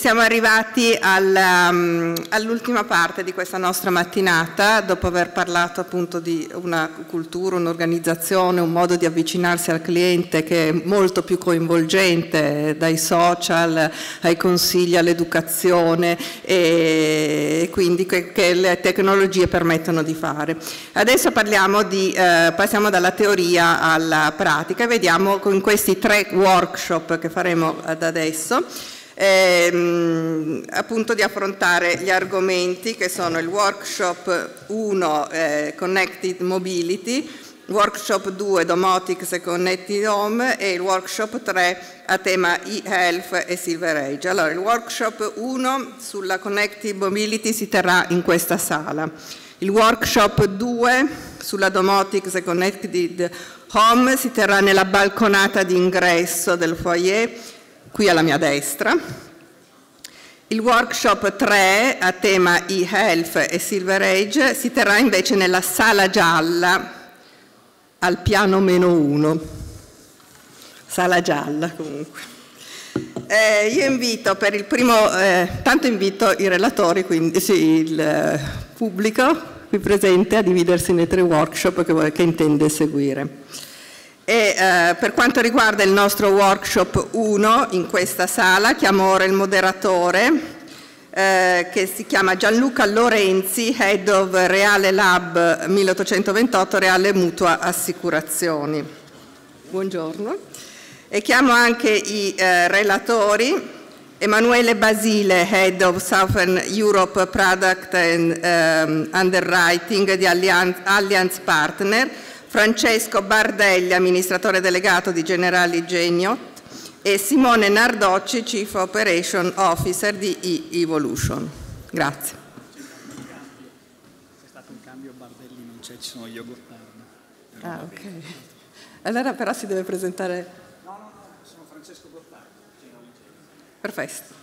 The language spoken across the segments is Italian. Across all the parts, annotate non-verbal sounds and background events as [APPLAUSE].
Siamo arrivati um, all'ultima parte di questa nostra mattinata, dopo aver parlato appunto di una cultura, un'organizzazione, un modo di avvicinarsi al cliente che è molto più coinvolgente, eh, dai social ai consigli, all'educazione e quindi che, che, le tecnologie permettono di fare. Adesso di, eh, passiamo dalla teoria alla pratica e vediamo con questi tre workshop che faremo ad adesso ehm, appunto di affrontare gli argomenti che sono il workshop 1 eh, Connected Mobility, workshop 2 Domotics e Connected Home e il workshop 3 a tema e-health e Silver Age. Allora, il workshop 1 sulla Connected Mobility si terrà in questa sala. Il workshop 2 sulla Domotics e Connected Home si terrà nella balconata d'ingresso del foyer qui alla mia destra. Il workshop 3 a tema e-health e Silver Age si terrà invece nella sala gialla al piano meno 1. Sala gialla comunque. Eh, io invito per il primo, eh, tanto invito i relatori, quindi sì, il eh, pubblico qui presente a dividersi nei tre workshop che, che intende seguire. E, eh, per quanto riguarda il nostro workshop 1 in questa sala, chiamo ora il moderatore eh, che si chiama Gianluca Lorenzi, Head of Reale Lab 1828 Reale Mutua Assicurazioni. Buongiorno. E chiamo anche i eh, relatori Emanuele Basile, Head of Southern Europe Product and um, Underwriting di Allianz, Partner Francesco Bardelli, amministratore delegato di Generali Geniot, e Simone Nardocci, Chief Operation Officer di e-Evolution. Grazie. C'è stato un cambio, Bardelli non c'è, ci sono io Gottardo. Ah, ok. Allora però si deve presentare... No, no, no, sono Francesco Gottardo. Generali Geniot. Perfetto.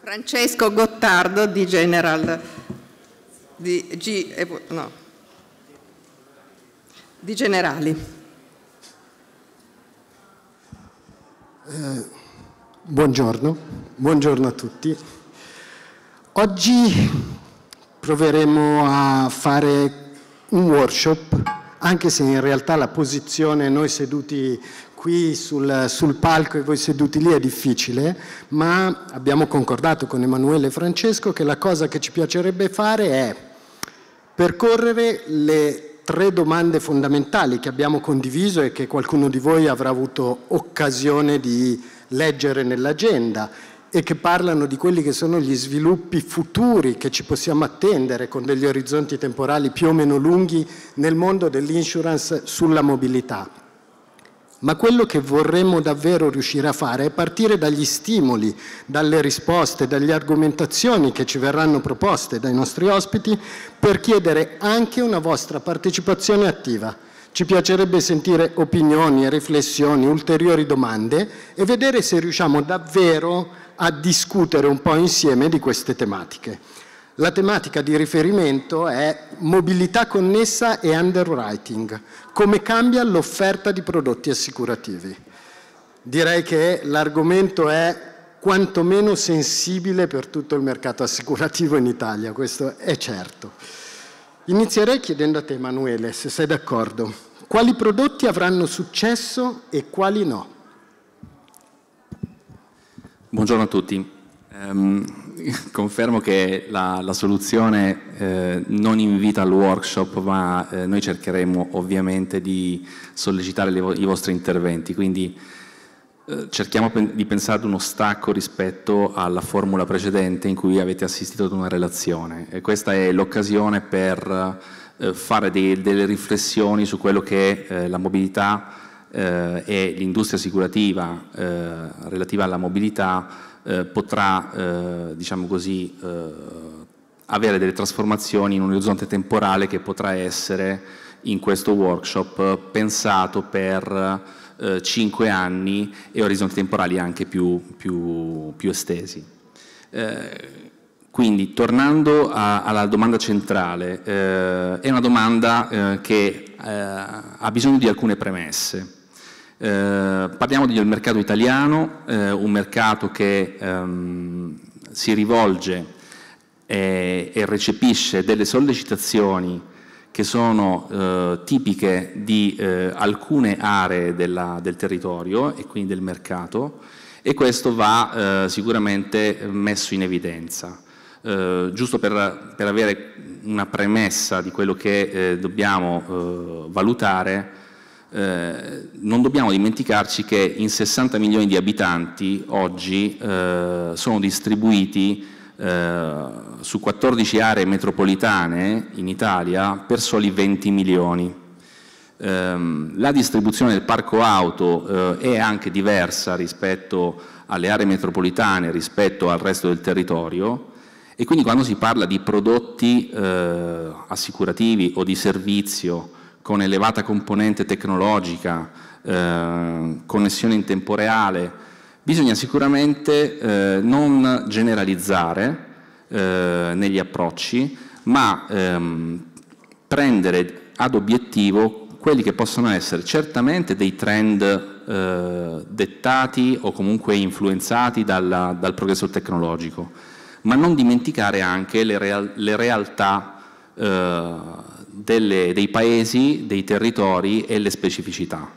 Francesco Gottardo di General di, G, no, di generali. Eh, buongiorno, buongiorno a tutti. Oggi proveremo a fare un workshop, anche se in realtà la posizione noi seduti qui sul, sul, palco e voi seduti lì è difficile, ma abbiamo concordato con Emanuele e Francesco che la cosa che ci piacerebbe fare è percorrere le tre domande fondamentali che abbiamo condiviso e che qualcuno di voi avrà avuto occasione di leggere nell'agenda e che parlano di quelli che sono gli sviluppi futuri che ci possiamo attendere con degli orizzonti temporali più o meno lunghi nel mondo dell'insurance sulla mobilità ma quello che vorremmo davvero riuscire a fare è partire dagli stimoli, dalle risposte, dalle argomentazioni che ci verranno proposte dai nostri ospiti per chiedere anche una vostra partecipazione attiva. Ci piacerebbe sentire opinioni, riflessioni, ulteriori domande e vedere se riusciamo davvero a discutere un po' insieme di queste tematiche. La tematica di riferimento è mobilità connessa e underwriting, come cambia l'offerta di prodotti assicurativi. Direi che l'argomento è quantomeno sensibile per tutto il mercato assicurativo in Italia, questo è certo. Inizierei chiedendo a te Emanuele, se sei d'accordo, quali prodotti avranno successo e quali no? Buongiorno a tutti. Ehm, [LAUGHS] confermo che la, la soluzione eh, non invita al workshop, ma eh, noi cercheremo ovviamente di sollecitare le, i vostri interventi, quindi eh, cerchiamo pen di pensare ad uno stacco rispetto alla formula precedente in cui avete assistito ad una relazione e questa è l'occasione per eh, fare dei, delle riflessioni su quello che è eh, la mobilità eh, e l'industria assicurativa relativa alla mobilità eh, potrà, eh, diciamo così, eh, avere delle trasformazioni in un orizzonte temporale che potrà essere in questo workshop pensato per 5 eh, anni e orizzonti temporali anche più, più, più estesi. Eh, quindi, tornando a, alla domanda centrale, eh, è una domanda eh, che eh, ha bisogno di alcune premesse. Eh, parliamo del mercato italiano, eh, un mercato che ehm, si rivolge e, eh, e, recepisce delle sollecitazioni che sono eh, tipiche di eh, alcune aree della, del territorio e quindi del mercato e questo va sicuramente messo in evidenza. giusto per, per, avere una premessa di quello che dobbiamo valutare, eh, non dobbiamo dimenticarci che in 60 milioni di abitanti oggi eh, sono distribuiti eh, su 14 aree metropolitane in Italia per soli 20 milioni. Ehm, la distribuzione del parco auto eh, è anche diversa rispetto alle aree metropolitane, rispetto al resto del territorio, e quindi quando si parla di prodotti eh, assicurativi o di servizio con elevata componente tecnologica, eh, connessione in tempo reale, bisogna sicuramente eh, non generalizzare eh, negli approcci, ma ehm, prendere ad obiettivo quelli che possono essere certamente dei trend eh, dettati o comunque influenzati dalla, dal progresso tecnologico, ma non dimenticare anche le, real, le realtà eh, delle, dei paesi, dei territori e le specificità.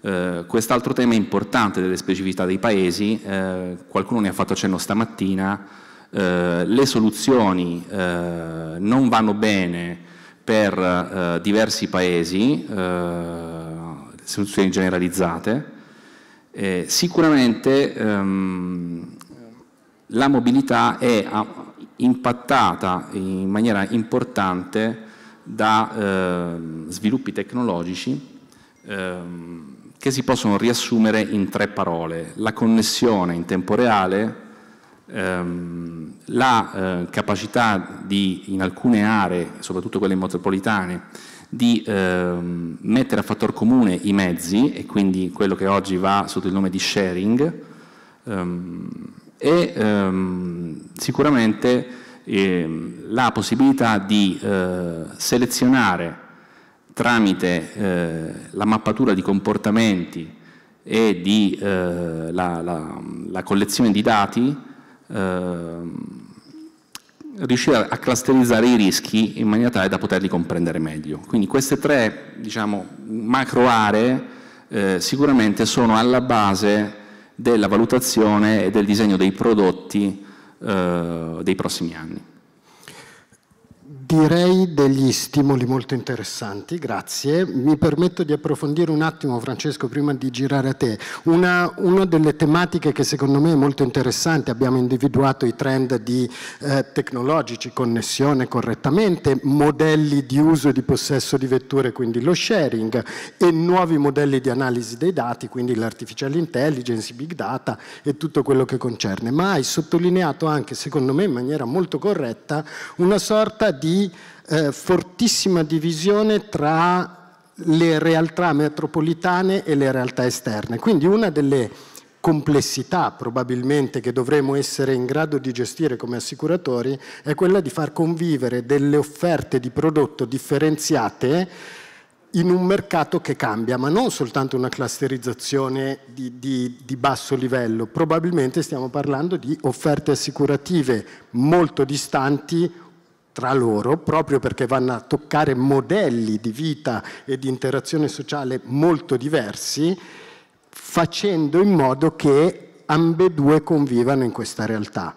Eh, quest'altro tema importante delle specificità dei paesi, eh, qualcuno ne ha fatto accenno stamattina, eh, le soluzioni eh, non vanno bene per eh, diversi paesi, eh, soluzioni generalizzate, sicuramente ehm, la mobilità è ah, impattata in maniera importante da ehm, sviluppi tecnologici ehm, che si possono riassumere in tre parole. La connessione in tempo reale, ehm, la eh, capacità di, in alcune aree, soprattutto quelle metropolitane, di ehm, mettere a fattor comune i mezzi e quindi quello che oggi va sotto il nome di sharing ehm, e ehm, sicuramente Ehm, la possibilità di eh, selezionare tramite eh, la mappatura di comportamenti e di, eh, la, la, la, collezione di dati ehm, riuscire a clusterizzare i rischi in maniera tale da poterli comprendere meglio. Quindi queste tre diciamo, macro aree eh, sicuramente sono alla base della valutazione e del disegno dei prodotti eh, dei prossimi anni. Direi degli stimoli molto interessanti, grazie. Mi permetto di approfondire un attimo, Francesco, prima di girare a te. Una, una delle tematiche che secondo me è molto interessante, abbiamo individuato i trend di, eh, tecnologici, connessione correttamente, modelli di uso e di possesso di vetture, quindi lo sharing, e nuovi modelli di analisi dei dati, quindi l'artificial intelligence, i big data e tutto quello che concerne. Ma hai sottolineato anche, secondo me in maniera molto corretta, una sorta di eh, fortissima divisione tra le realtà metropolitane e le realtà esterne. Quindi una delle complessità probabilmente che dovremo essere in grado di gestire come assicuratori è quella di far convivere delle offerte di prodotto differenziate in un mercato che cambia, ma non soltanto una clusterizzazione di, di, di, basso livello, probabilmente stiamo parlando di offerte assicurative molto distanti tra loro proprio perché vanno a toccare modelli di vita e di interazione sociale molto diversi, facendo in modo che ambedue convivano in questa realtà.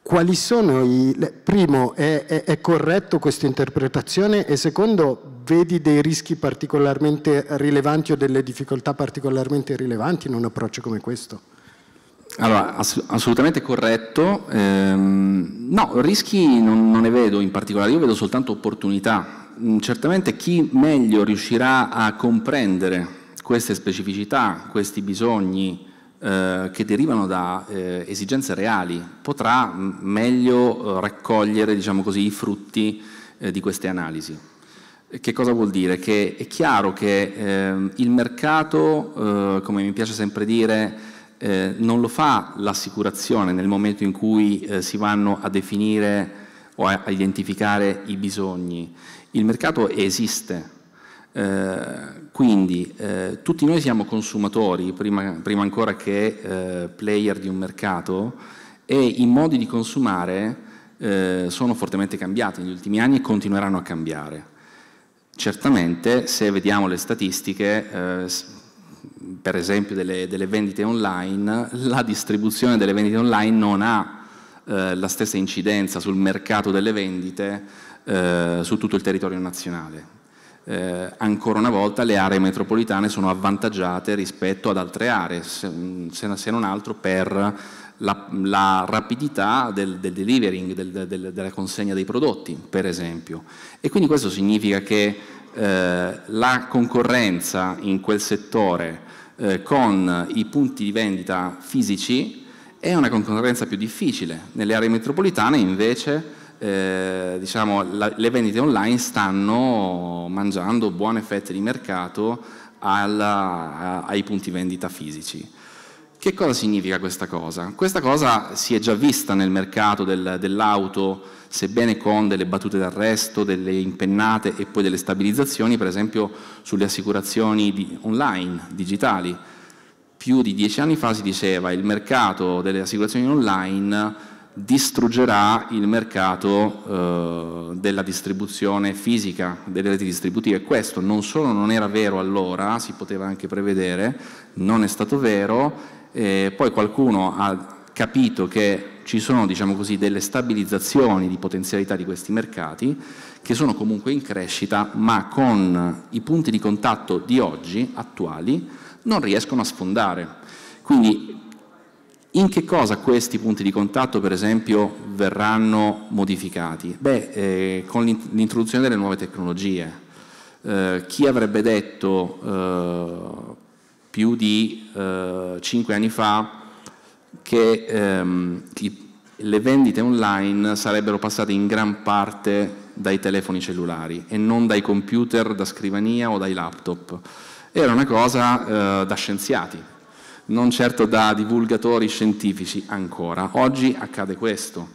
Quali sono i... Primo, è, è, è corretto questa interpretazione e secondo, vedi dei rischi particolarmente rilevanti o delle difficoltà particolarmente rilevanti in un approccio come questo? Allora, ass assolutamente corretto. Ehm, no, rischi non, non ne vedo in particolare, io vedo soltanto opportunità. Mm, certamente chi meglio riuscirà a comprendere queste specificità, questi bisogni eh, che derivano da eh, esigenze reali, potrà mm, meglio eh, raccogliere diciamo così, i frutti eh, di queste analisi. Che cosa vuol dire? Che è chiaro che ehm, il mercato, eh, come mi piace sempre dire, eh, non lo fa l'assicurazione nel momento in cui eh, si vanno a definire o a, a identificare i bisogni. Il mercato esiste, eh, quindi eh, tutti noi siamo consumatori, prima, prima ancora che eh, player di un mercato, e i modi di consumare eh, sono fortemente cambiati negli ultimi anni e continueranno a cambiare. Certamente, se vediamo le statistiche, eh, per esempio delle, delle, vendite online, la distribuzione delle vendite online non ha eh, la stessa incidenza sul mercato delle vendite eh, su tutto il territorio nazionale. Eh, ancora una volta le aree metropolitane sono avvantaggiate rispetto ad altre aree, se, se non altro per la, la rapidità del, del delivering, del, del, della consegna dei prodotti, per esempio. E quindi questo significa che eh, la concorrenza in quel settore eh, con i punti di vendita fisici è una concorrenza più difficile. Nelle aree metropolitane invece eh, diciamo, la, le vendite online stanno mangiando buone fette di mercato alla, a, ai punti vendita fisici. Che cosa significa questa cosa? Questa cosa si è già vista nel mercato del, dell'auto, sebbene con delle battute d'arresto, delle impennate e poi delle stabilizzazioni, per esempio sulle assicurazioni di, online, digitali. Più di dieci anni fa si diceva che il mercato delle assicurazioni online distruggerà il mercato eh, della distribuzione fisica, delle reti distributive. Questo non solo non era vero allora, si poteva anche prevedere, non è stato vero eh, poi qualcuno ha capito che ci sono diciamo così, delle stabilizzazioni di potenzialità di questi mercati che sono comunque in crescita ma con i punti di contatto di oggi, attuali, non riescono a sfondare. Quindi in che cosa questi punti di contatto, per esempio, verranno modificati? Beh, eh, con l'introduzione delle nuove tecnologie. Eh, chi avrebbe detto eh, più di eh, 5 anni fa che ehm, i, le vendite online sarebbero passate in gran parte dai telefoni cellulari e non dai computer da scrivania o dai laptop. Era una cosa eh, da scienziati, non certo da divulgatori scientifici ancora. Oggi accade questo.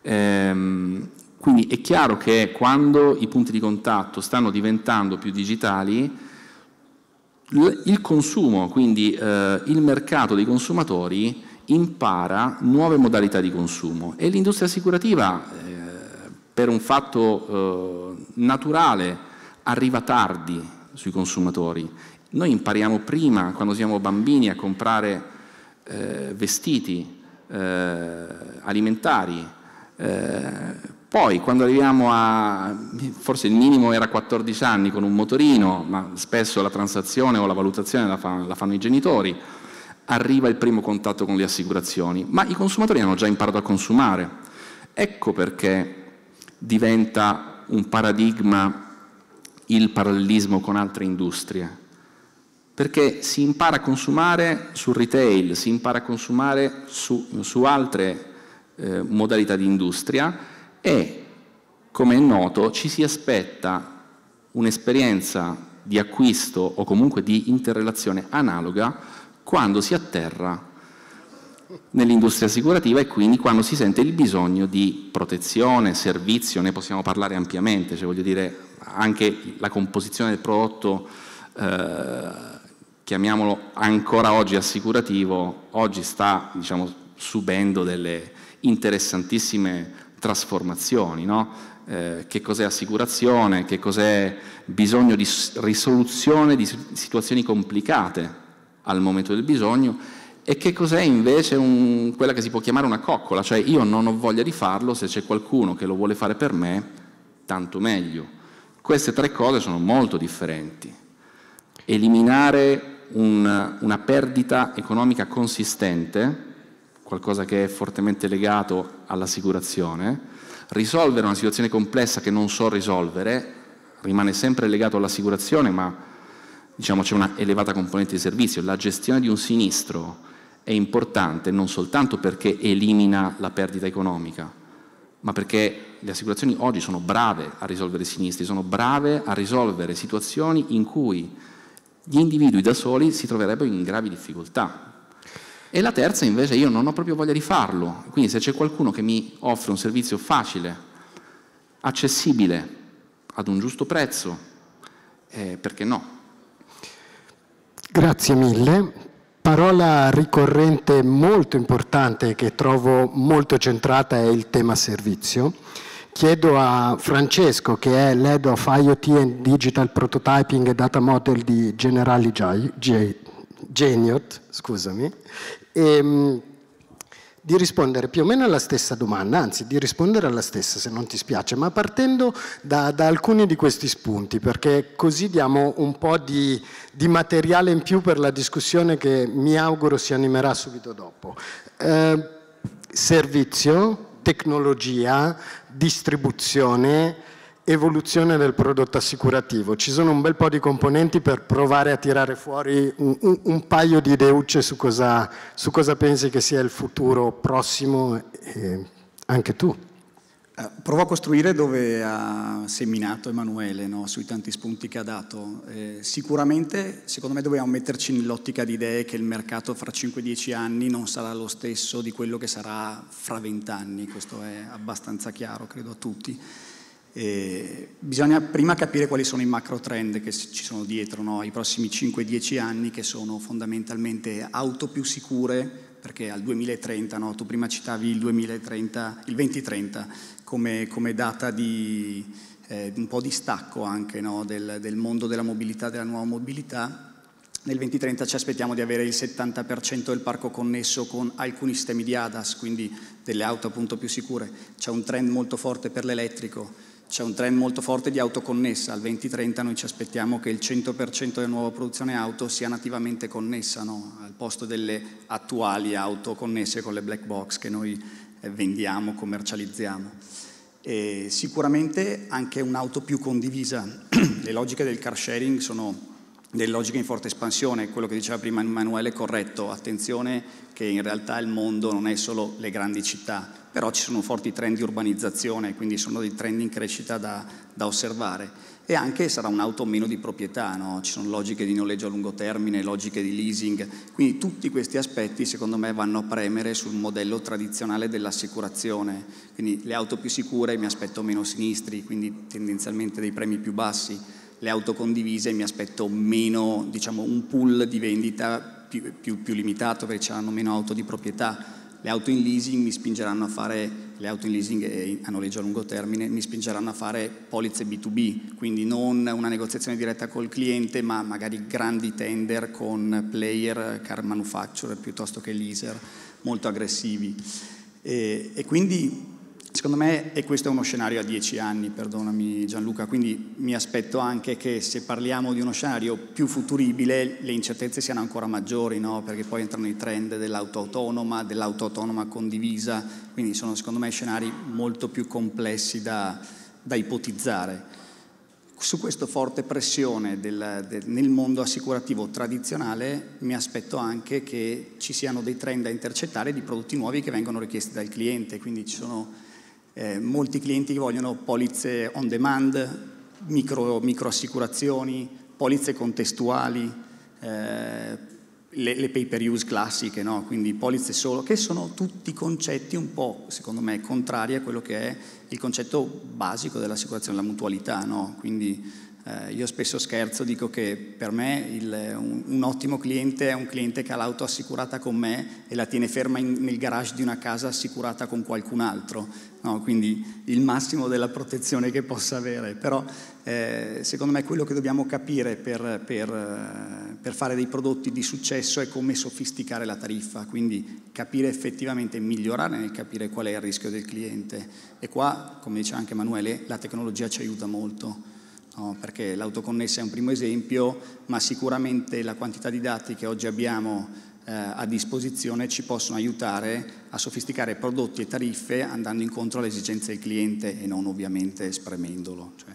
Ehm, quindi è chiaro che quando i punti di contatto stanno diventando più digitali, il consumo, quindi eh, il mercato dei consumatori impara nuove modalità di consumo e l'industria assicurativa eh, per un fatto eh, naturale arriva tardi sui consumatori. Noi impariamo prima, quando siamo bambini, a comprare eh, vestiti eh, alimentari, eh, poi quando arriviamo a, forse il minimo era 14 anni con un motorino, ma spesso la transazione o la valutazione la, fa, la, fanno i genitori, arriva il primo contatto con le assicurazioni, ma i consumatori hanno già imparato a consumare. Ecco perché diventa un paradigma il parallelismo con altre industrie, perché si impara a consumare sul retail, si impara a consumare su, su altre eh, modalità di industria e, come è noto, ci si aspetta un'esperienza di acquisto o comunque di interrelazione analoga quando si atterra nell'industria assicurativa e quindi quando si sente il bisogno di protezione, servizio, ne possiamo parlare ampiamente, cioè voglio dire anche la composizione del prodotto, eh, chiamiamolo ancora oggi assicurativo, oggi sta diciamo, subendo delle interessantissime trasformazioni, no? eh, che cos'è assicurazione, che cos'è bisogno di risoluzione di situazioni complicate al momento del bisogno e che cos'è invece un, quella che si può chiamare una coccola, cioè io non ho voglia di farlo, se c'è qualcuno che lo vuole fare per me, tanto meglio. Queste tre cose sono molto differenti. Eliminare un, una perdita economica consistente qualcosa che è fortemente legato all'assicurazione, risolvere una situazione complessa che non so risolvere rimane sempre legato all'assicurazione, ma diciamo, c'è una elevata componente di servizio. La gestione di un sinistro è importante non soltanto perché elimina la perdita economica, ma perché le assicurazioni oggi sono brave a risolvere i sinistri, sono brave a risolvere situazioni in cui gli individui da soli si troverebbero in gravi difficoltà. E la terza invece io non ho proprio voglia di farlo, quindi se c'è qualcuno che mi offre un servizio facile, accessibile, ad un giusto prezzo, eh, perché no? Grazie mille. Parola ricorrente molto importante che trovo molto centrata è il tema servizio. Chiedo a Francesco, che è l'Head of IoT and Digital Prototyping e Data Model di Generali Geniot, scusami, e, ehm, di rispondere più o meno alla stessa domanda, anzi di rispondere alla stessa se non ti spiace, ma partendo da, da alcuni di questi spunti, perché così diamo un po' di, di, materiale in più per la discussione che mi auguro si animerà subito dopo. Eh, servizio, tecnologia, distribuzione, evoluzione del prodotto assicurativo. Ci sono un bel po' di componenti per provare a tirare fuori un, un, un paio di ideucce su cosa, su cosa, pensi che sia il futuro prossimo, eh, anche tu. Eh, provo a costruire dove ha seminato Emanuele, no? sui tanti spunti che ha dato. Eh, sicuramente, secondo me, dobbiamo metterci nell'ottica di idee che il mercato fra 5-10 anni non sarà lo stesso di quello che sarà fra 20 anni, questo è abbastanza chiaro, credo a tutti. E eh, bisogna prima capire quali sono i macro trend che ci sono dietro, no? i prossimi 5-10 anni che sono fondamentalmente auto più sicure, perché al 2030, no? tu prima citavi il, 2030, il 2030 come, come data di eh, un po' di stacco anche no? del, del mondo della mobilità, della nuova mobilità, nel 2030 ci aspettiamo di avere il 70% del parco connesso con alcuni sistemi di ADAS, quindi delle auto appunto più sicure. C'è un trend molto forte per l'elettrico, c'è un trend molto forte di auto connessa, al 2030 noi ci aspettiamo che il 100% della nuova produzione auto sia nativamente connessa, no? al posto delle attuali auto connesse con le black box che noi eh, vendiamo, commercializziamo. E sicuramente anche un'auto più condivisa, [CLEARS THROAT] le logiche del car sharing sono delle logiche in forte espansione, quello che diceva prima Emanuele è corretto, attenzione che in realtà il mondo non è solo le grandi città, però ci sono forti trend di urbanizzazione, quindi sono dei trend in crescita da, da osservare e anche sarà un'auto meno di proprietà, no? ci sono logiche di noleggio a lungo termine, logiche di leasing, quindi tutti questi aspetti secondo me vanno a premere sul modello tradizionale dell'assicurazione, quindi le auto più sicure mi aspetto meno sinistri, quindi tendenzialmente dei premi più bassi le auto condivise mi aspetto meno, diciamo, un pool di vendita più, più, più limitato perché hanno meno auto di proprietà. Le auto in leasing mi spingeranno a fare, le auto in leasing e a noleggio a lungo termine, mi spingeranno a fare polizze B2B, quindi non una negoziazione diretta col cliente, ma magari grandi tender con player, car manufacturer piuttosto che leaser, molto aggressivi. e, e quindi Secondo me, e questo è uno scenario a dieci anni, perdonami Gianluca, quindi mi aspetto anche che se parliamo di uno scenario più futuribile le incertezze siano ancora maggiori, no? perché poi entrano i trend dell'auto autonoma, dell'auto autonoma condivisa, quindi sono secondo me scenari molto più complessi da, da ipotizzare. Su questa forte pressione del, del, nel mondo assicurativo tradizionale mi aspetto anche che ci siano dei trend da intercettare di prodotti nuovi che vengono richiesti dal cliente, quindi ci sono eh, molti clienti vogliono polizze on demand, micro, assicurazioni, polizze contestuali, eh, le, le, pay per use classiche, no? quindi polizze solo, che sono tutti concetti un po', secondo me, contrari a quello che è il concetto basico dell'assicurazione, la mutualità. No? Quindi, eh, io spesso scherzo, dico che per me il, un, un, ottimo cliente è un cliente che ha l'auto assicurata con me e la tiene ferma in, nel garage di una casa assicurata con qualcun altro, no? quindi il massimo della protezione che possa avere. Però eh, secondo me quello che dobbiamo capire per, per, eh, per fare dei prodotti di successo è come sofisticare la tariffa, quindi capire effettivamente, migliorare nel capire qual è il rischio del cliente. E qua, come dice anche Emanuele, la tecnologia ci aiuta molto no? perché l'autoconnessa è un primo esempio, ma sicuramente la quantità di dati che oggi abbiamo eh, a disposizione ci possono aiutare a sofisticare prodotti e tariffe andando incontro alle esigenze del cliente e non ovviamente spremendolo. Cioè.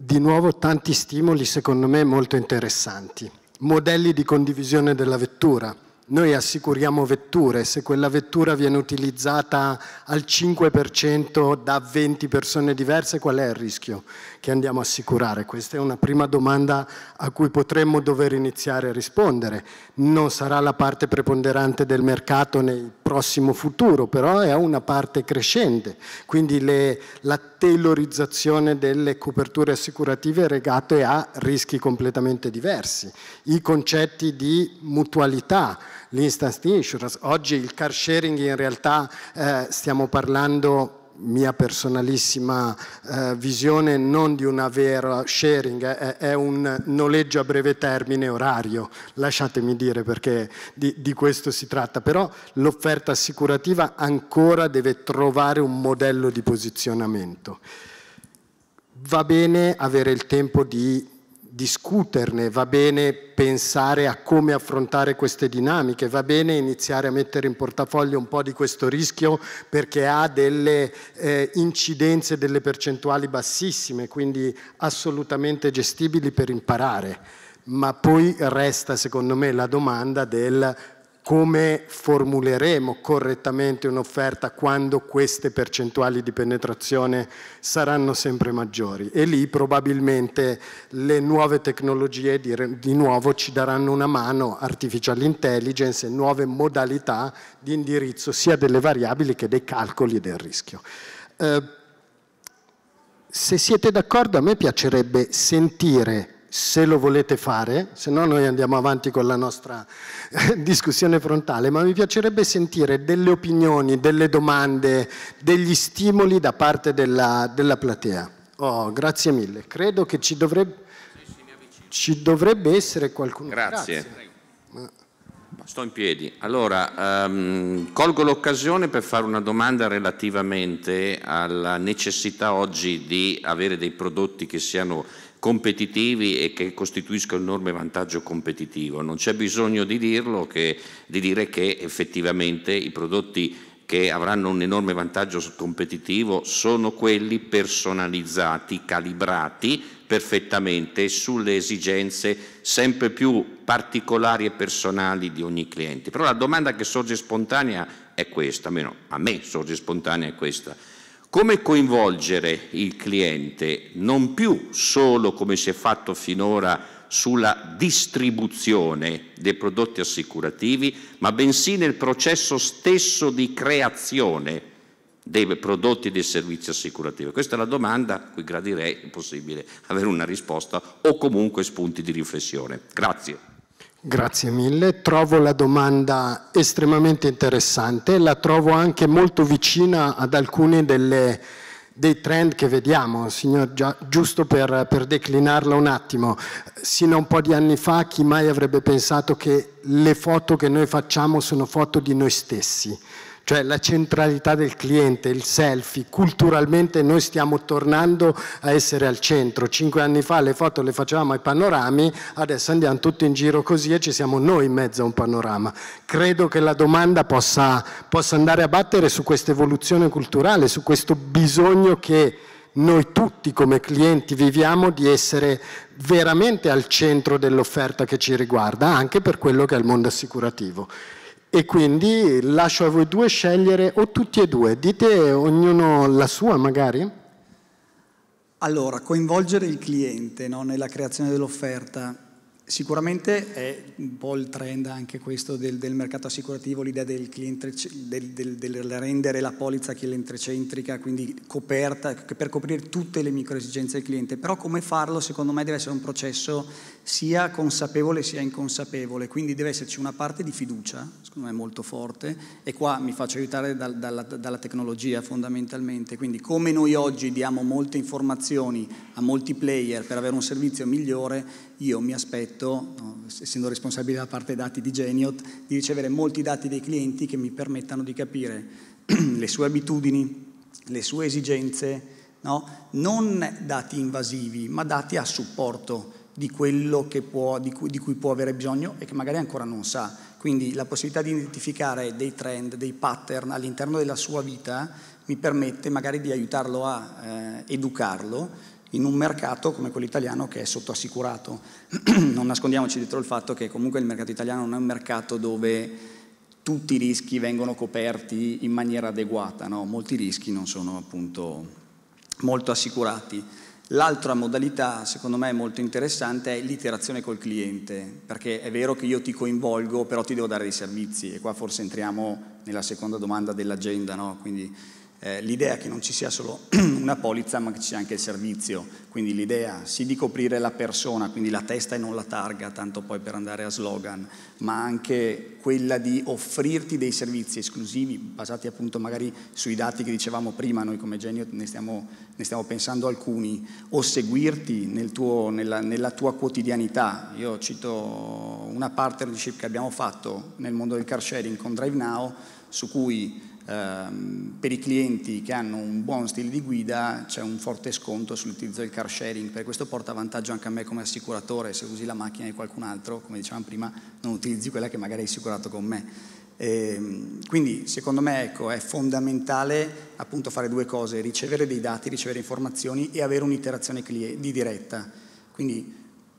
Di nuovo tanti stimoli secondo me molto interessanti. Modelli di condivisione della vettura noi assicuriamo vetture, se quella vettura viene utilizzata al 5% da 20 persone diverse, qual è il rischio? che andiamo a assicurare? Questa è una prima domanda a cui potremmo dover iniziare a rispondere. Non sarà la parte preponderante del mercato nel prossimo futuro, però è una parte crescente, quindi le, la tailorizzazione delle coperture assicurative è legata a rischi completamente diversi. I concetti di mutualità, l'instance insurance, oggi il car sharing in realtà eh, stiamo parlando mia personalissima eh, visione non di una vera sharing, è, è, un noleggio a breve termine orario, lasciatemi dire perché di, di questo si tratta, però l'offerta assicurativa ancora deve trovare un modello di posizionamento. Va bene avere il tempo di discuterne, va bene pensare a come affrontare queste dinamiche, va bene iniziare a mettere in portafoglio un po' di questo rischio perché ha delle eh, incidenze, delle percentuali bassissime, quindi assolutamente gestibili per imparare. Ma poi resta secondo me la domanda del come formuleremo correttamente un'offerta quando queste percentuali di penetrazione saranno sempre maggiori e lì probabilmente le nuove tecnologie di, di nuovo ci daranno una mano, artificial intelligence e nuove modalità di indirizzo sia delle variabili che dei calcoli del rischio. Eh, se siete d'accordo a me piacerebbe sentire se lo volete fare, se no noi andiamo avanti con la nostra eh, discussione frontale, ma mi piacerebbe sentire delle opinioni, delle domande, degli stimoli da parte della, della platea. Oh, grazie mille. Credo che ci dovrebbe, ci dovrebbe essere qualcuno. Grazie. grazie. Sto in piedi. Allora, um, colgo l'occasione per fare una domanda relativamente alla necessità oggi di avere dei prodotti che siano competitivi e che costituiscono un enorme vantaggio competitivo. Non c'è bisogno di dirlo, che, di dire che effettivamente i prodotti che avranno un enorme vantaggio competitivo sono quelli personalizzati, calibrati perfettamente sulle esigenze sempre più particolari e personali di ogni cliente. Però la domanda che sorge spontanea è questa, almeno a me sorge spontanea è questa. Come coinvolgere il cliente non più solo come si è fatto finora sulla distribuzione dei prodotti assicurativi, ma bensì nel processo stesso di creazione dei prodotti e dei servizi assicurativi? Questa è la domanda a cui gradirei, è possibile, avere una risposta o comunque spunti di riflessione. Grazie. Grazie mille, trovo la domanda estremamente interessante, la trovo anche molto vicina ad alcuni delle, dei trend che vediamo, signor, già, giusto per, per, declinarla un attimo. Sino a un po' di anni fa chi mai avrebbe pensato che le foto che noi facciamo sono foto di noi stessi? cioè la centralità del cliente, il selfie, culturalmente noi stiamo tornando a essere al centro, cinque anni fa le foto le facevamo ai panorami, adesso andiamo tutti in giro così e ci siamo noi in mezzo a un panorama. Credo che la domanda possa, possa andare a battere su questa evoluzione culturale, su questo bisogno che noi tutti come clienti viviamo di essere veramente al centro dell'offerta che ci riguarda, anche per quello che è il mondo assicurativo. E quindi lascio a voi due scegliere, o tutti e due, dite ognuno la sua magari? Allora, coinvolgere il cliente no, nella creazione dell'offerta, sicuramente è un po' il trend anche questo del, del mercato assicurativo, l'idea del, cliente, del, del, rendere la polizza clientrecentrica, quindi coperta, per coprire tutte le micro esigenze del cliente, però come farlo secondo me deve essere un processo sia consapevole sia inconsapevole, quindi deve esserci una parte di fiducia, secondo me molto forte, e qua mi faccio aiutare dal, dalla, dalla, tecnologia fondamentalmente, quindi come noi oggi diamo molte informazioni a molti player per avere un servizio migliore, io mi aspetto, essendo responsabile da parte dati di Geniot, di ricevere molti dati dei clienti che mi permettano di capire [CLEARS THROAT] le sue abitudini, le sue esigenze, no? non dati invasivi, ma dati a supporto di quello può, di, cui, di cui può avere bisogno e che magari ancora non sa. Quindi la possibilità di identificare dei trend, dei pattern all'interno della sua vita mi permette magari di aiutarlo a eh, educarlo in un mercato come quello italiano che è sottoassicurato. [CLEARS THROAT] non nascondiamoci dietro il fatto che comunque il mercato italiano non è un mercato dove tutti i rischi vengono coperti in maniera adeguata, no? molti rischi non sono appunto molto assicurati. L'altra modalità, secondo me molto interessante, è l'iterazione col cliente, perché è vero che io ti coinvolgo, però ti devo dare dei servizi e qua forse entriamo nella seconda domanda dell'agenda, no? quindi eh, l'idea che non ci sia solo [CLEARS THROAT] una polizza ma che ci sia anche il servizio, quindi l'idea sì di coprire la persona, quindi la testa e non la targa, tanto poi per andare a slogan, ma anche quella di offrirti dei servizi esclusivi basati appunto magari sui dati che dicevamo prima, noi come genio ne stiamo, ne stiamo pensando alcuni, o seguirti nel tuo, nella, nella tua quotidianità. Io cito una partnership che abbiamo fatto nel mondo del car sharing con DriveNow su cui ehm, per i clienti che hanno un buon stile di guida c'è un forte sconto sull'utilizzo del car sharing, per questo porta vantaggio anche a me come assicuratore, se usi la macchina di qualcun altro, come dicevamo prima, non utilizzi quella che magari hai assicurato con me. E, ehm, quindi secondo me ecco, è fondamentale appunto fare due cose, ricevere dei dati, ricevere informazioni e avere un'interazione di diretta. Quindi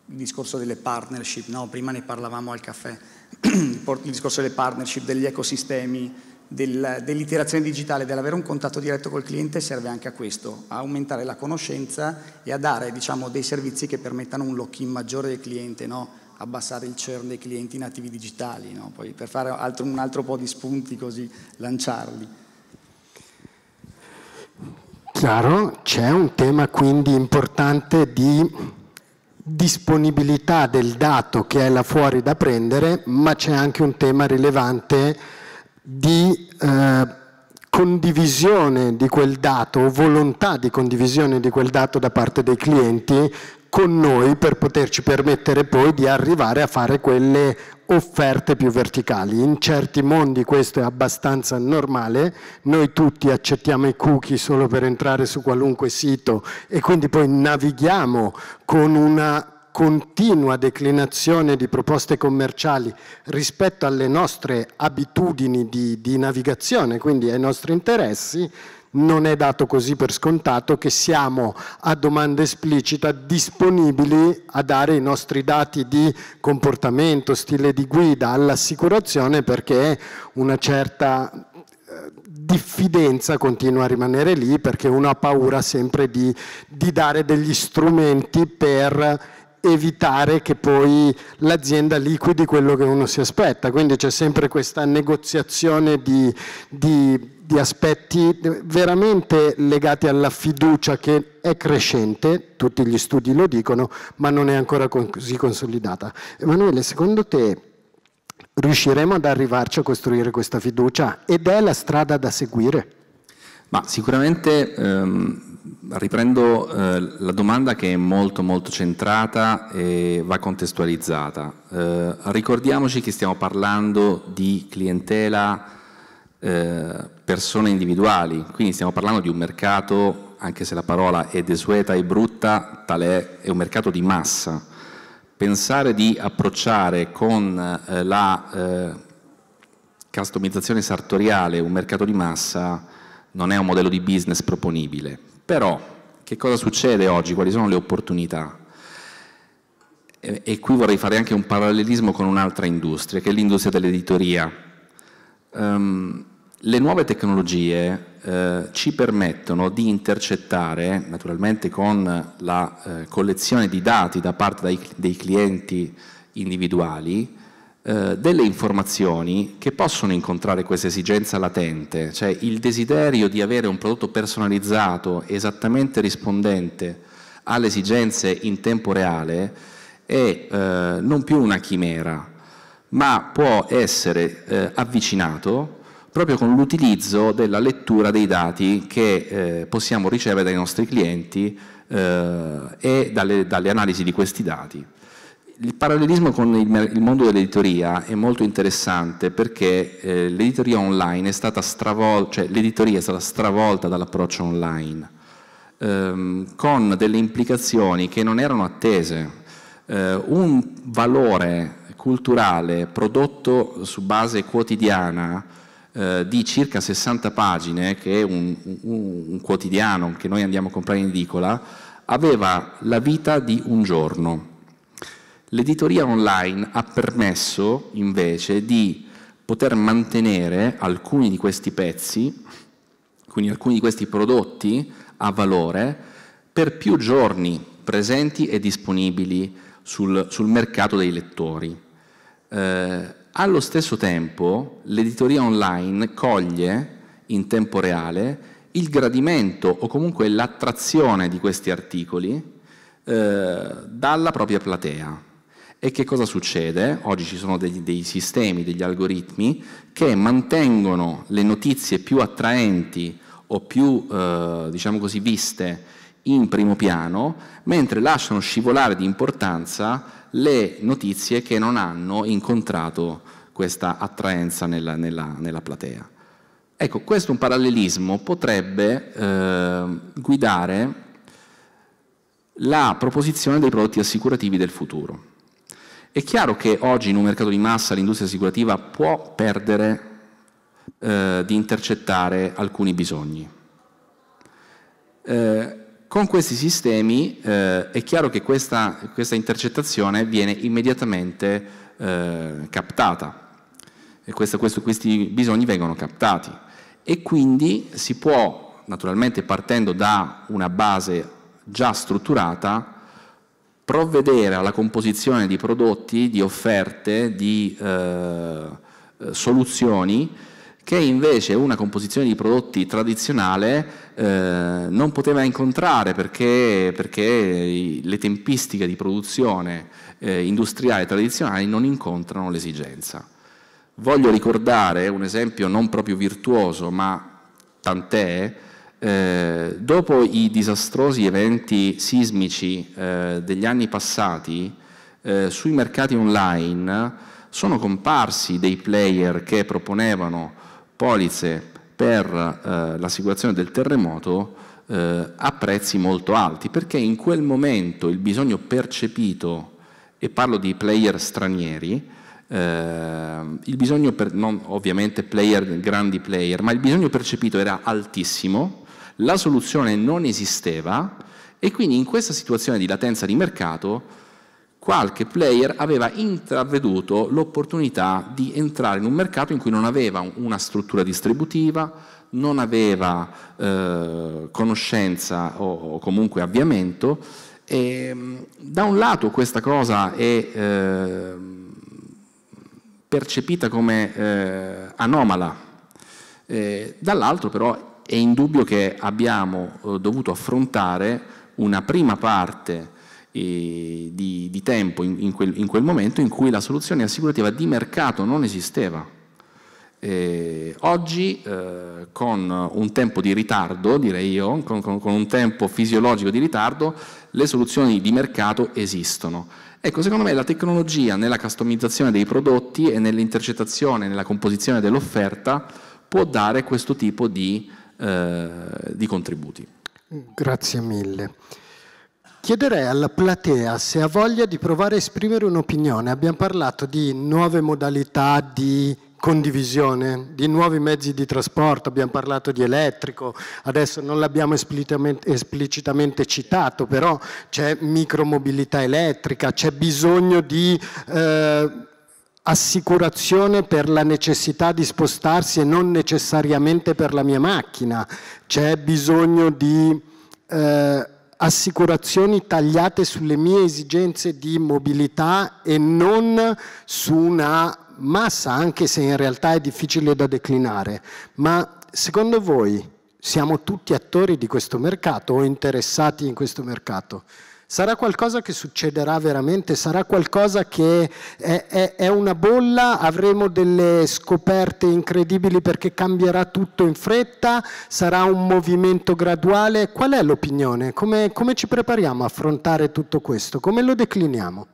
il discorso delle partnership, no? prima ne parlavamo al caffè, [CLEARS THROAT] il discorso delle partnership, degli ecosistemi, del, dell'iterazione digitale, dell'avere un contatto diretto col cliente serve anche a questo, a aumentare la conoscenza e a dare diciamo, dei servizi che permettano un lock-in maggiore del cliente, no? abbassare il churn dei clienti nativi digitali, no? Poi per fare altro, un altro po' di spunti così, lanciarli. Chiaro, c'è un tema quindi importante di disponibilità del dato che è là fuori da prendere, ma c'è anche un tema rilevante di eh, condivisione di quel dato o volontà di condivisione di quel dato da parte dei clienti con noi per poterci permettere poi di arrivare a fare quelle offerte più verticali. In certi mondi questo è abbastanza normale, noi tutti accettiamo i cookie solo per entrare su qualunque sito e quindi poi navighiamo con una continua declinazione di proposte commerciali rispetto alle nostre abitudini di, di navigazione, quindi ai nostri interessi, non è dato così per scontato che siamo a domanda esplicita disponibili a dare i nostri dati di comportamento, stile di guida all'assicurazione perché una certa eh, diffidenza continua a rimanere lì perché uno ha paura sempre di, di dare degli strumenti per evitare che poi l'azienda liquidi quello che uno si aspetta, quindi c'è sempre questa negoziazione di, di, di, aspetti veramente legati alla fiducia che è crescente, tutti gli studi lo dicono, ma non è ancora così consolidata. Emanuele, secondo te riusciremo ad arrivarci a costruire questa fiducia ed è la strada da seguire? Ma sicuramente... Um riprendo eh, la domanda che è molto molto centrata e va contestualizzata. Eh, ricordiamoci che stiamo parlando di clientela eh, persone individuali, quindi stiamo parlando di un mercato, anche se la parola è desueta e brutta, tale è, è un mercato di massa. Pensare di approcciare con eh, la eh, customizzazione sartoriale un mercato di massa non è un modello di business proponibile. Però che cosa succede oggi? Quali sono le opportunità? E, e qui vorrei fare anche un parallelismo con un'altra industria, che è l'industria dell'editoria. Um, le nuove tecnologie eh, ci permettono di intercettare, naturalmente con la eh, collezione di dati da parte dai, dei clienti individuali, eh, delle informazioni che possono incontrare questa esigenza latente, cioè il desiderio di avere un prodotto personalizzato esattamente rispondente alle esigenze in tempo reale è eh, non più una chimera, ma può essere eh, avvicinato proprio con l'utilizzo della lettura dei dati che eh, possiamo ricevere dai nostri clienti eh, e dalle, dalle analisi di questi dati il parallelismo con il, il mondo dell'editoria è molto interessante perché eh, l'editoria online è stata, stravol- cioè, è stata stravolta dall'approccio online ehm, con delle implicazioni che non erano attese. Eh, un valore culturale prodotto su base quotidiana eh, di circa 60 pagine, che è un, un, un quotidiano che noi andiamo a comprare in edicola, aveva la vita di un giorno L'editoria online ha permesso invece di poter mantenere alcuni di questi pezzi, quindi alcuni di questi prodotti a valore per più giorni presenti e disponibili sul, sul mercato dei lettori. Eh, allo stesso tempo l'editoria online coglie in tempo reale il gradimento o comunque l'attrazione di questi articoli eh, dalla propria platea. E che cosa succede? Oggi ci sono dei, dei sistemi, degli algoritmi che mantengono le notizie più attraenti o più, eh, diciamo così, viste in primo piano, mentre lasciano scivolare di importanza le notizie che non hanno incontrato questa attraenza nella, nella, nella platea. Ecco, questo un parallelismo potrebbe eh, guidare la proposizione dei prodotti assicurativi del futuro. È chiaro che oggi in un mercato di massa l'industria assicurativa può perdere eh, di intercettare alcuni bisogni. Eh, con questi sistemi eh, è chiaro che questa, questa, intercettazione viene immediatamente eh, captata e questo, questo, questi bisogni vengono captati e quindi si può naturalmente partendo da una base già strutturata provvedere alla composizione di prodotti, di offerte, di eh, eh, soluzioni che invece una composizione di prodotti tradizionale eh, non poteva incontrare perché, perché, le tempistiche di produzione eh, industriale tradizionali non incontrano l'esigenza. Voglio ricordare un esempio non proprio virtuoso, ma tant'è, eh, dopo i disastrosi eventi sismici eh, degli anni passati, eh, sui mercati online sono comparsi dei player che proponevano polizze per eh, l'assicurazione del terremoto eh, a prezzi molto alti, perché in quel momento il bisogno percepito, e parlo di player stranieri, Uh, il bisogno per, non ovviamente player, grandi player, ma il bisogno percepito era altissimo la soluzione non esisteva e quindi in questa situazione di latenza di mercato qualche player aveva intraveduto l'opportunità di entrare in un mercato in cui non aveva una struttura distributiva, non aveva eh, conoscenza o, o, comunque avviamento. E, ehm, da un lato questa cosa è eh, percepita come eh, anomala, eh, dall'altro però è indubbio che abbiamo eh, dovuto affrontare una prima parte eh, di, di, tempo in, in, quel, in, quel, momento in cui la soluzione assicurativa di mercato non esisteva. Eh, oggi eh, con un tempo di ritardo, direi io, con, con, con un tempo fisiologico di ritardo, le soluzioni di mercato esistono. Ecco, secondo me la tecnologia nella customizzazione dei prodotti e nell'intercettazione, nella composizione dell'offerta può dare questo tipo di eh, di contributi. Grazie mille. Chiederei alla platea se ha voglia di provare a esprimere un'opinione. Abbiamo parlato di nuove modalità di condivisione, di nuovi mezzi di trasporto, abbiamo parlato di elettrico, adesso non l'abbiamo esplicitamente, esplicitamente citato, però c'è micromobilità elettrica, c'è bisogno di... Eh, assicurazione per la necessità di spostarsi e non necessariamente per la mia macchina, c'è bisogno di eh, assicurazioni tagliate sulle mie esigenze di mobilità e non su una massa, anche se in realtà è difficile da declinare. Ma secondo voi siamo tutti attori di questo mercato o interessati in questo mercato? Sarà qualcosa che succederà veramente, sarà qualcosa che è, è, è una bolla, avremo delle scoperte incredibili perché cambierà tutto in fretta, sarà un movimento graduale. Qual è l'opinione? Come, come ci prepariamo a affrontare tutto questo? Come lo decliniamo?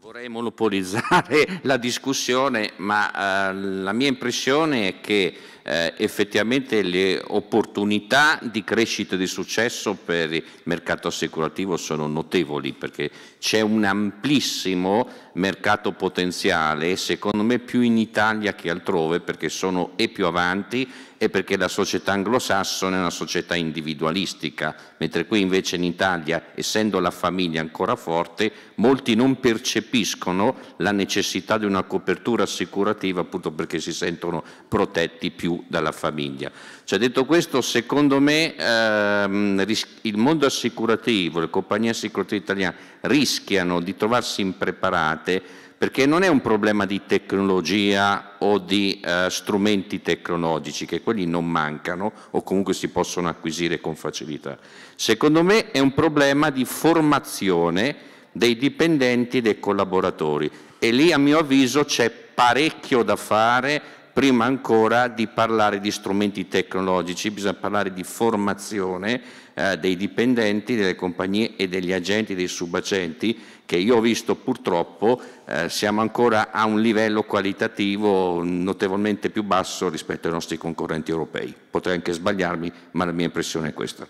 vorrei monopolizzare [LAUGHS] la discussione, ma eh, la mia impressione è che eh, effettivamente le opportunità di crescita e di successo per il mercato assicurativo sono notevoli perché c'è un amplissimo mercato potenziale, secondo me più in Italia che altrove perché sono e più avanti è perché la società anglosassone è una società individualistica, mentre qui invece in Italia, essendo la famiglia ancora forte, molti non percepiscono la necessità di una copertura assicurativa appunto perché si sentono protetti più dalla famiglia. Cioè, detto questo, secondo me ehm, il mondo assicurativo, le compagnie assicurative italiane rischiano di trovarsi impreparate perché non è un problema di tecnologia o di eh, strumenti tecnologici, che quelli non mancano o comunque si possono acquisire con facilità. Secondo me è un problema di formazione dei dipendenti e dei collaboratori e lì a mio avviso c'è parecchio da fare prima ancora di parlare di strumenti tecnologici, bisogna parlare di formazione eh, dei dipendenti, delle compagnie e degli agenti, dei subacenti, che io ho visto purtroppo eh, siamo ancora a un livello qualitativo notevolmente più basso rispetto ai nostri concorrenti europei. Potrei anche sbagliarmi, ma la mia impressione è questa.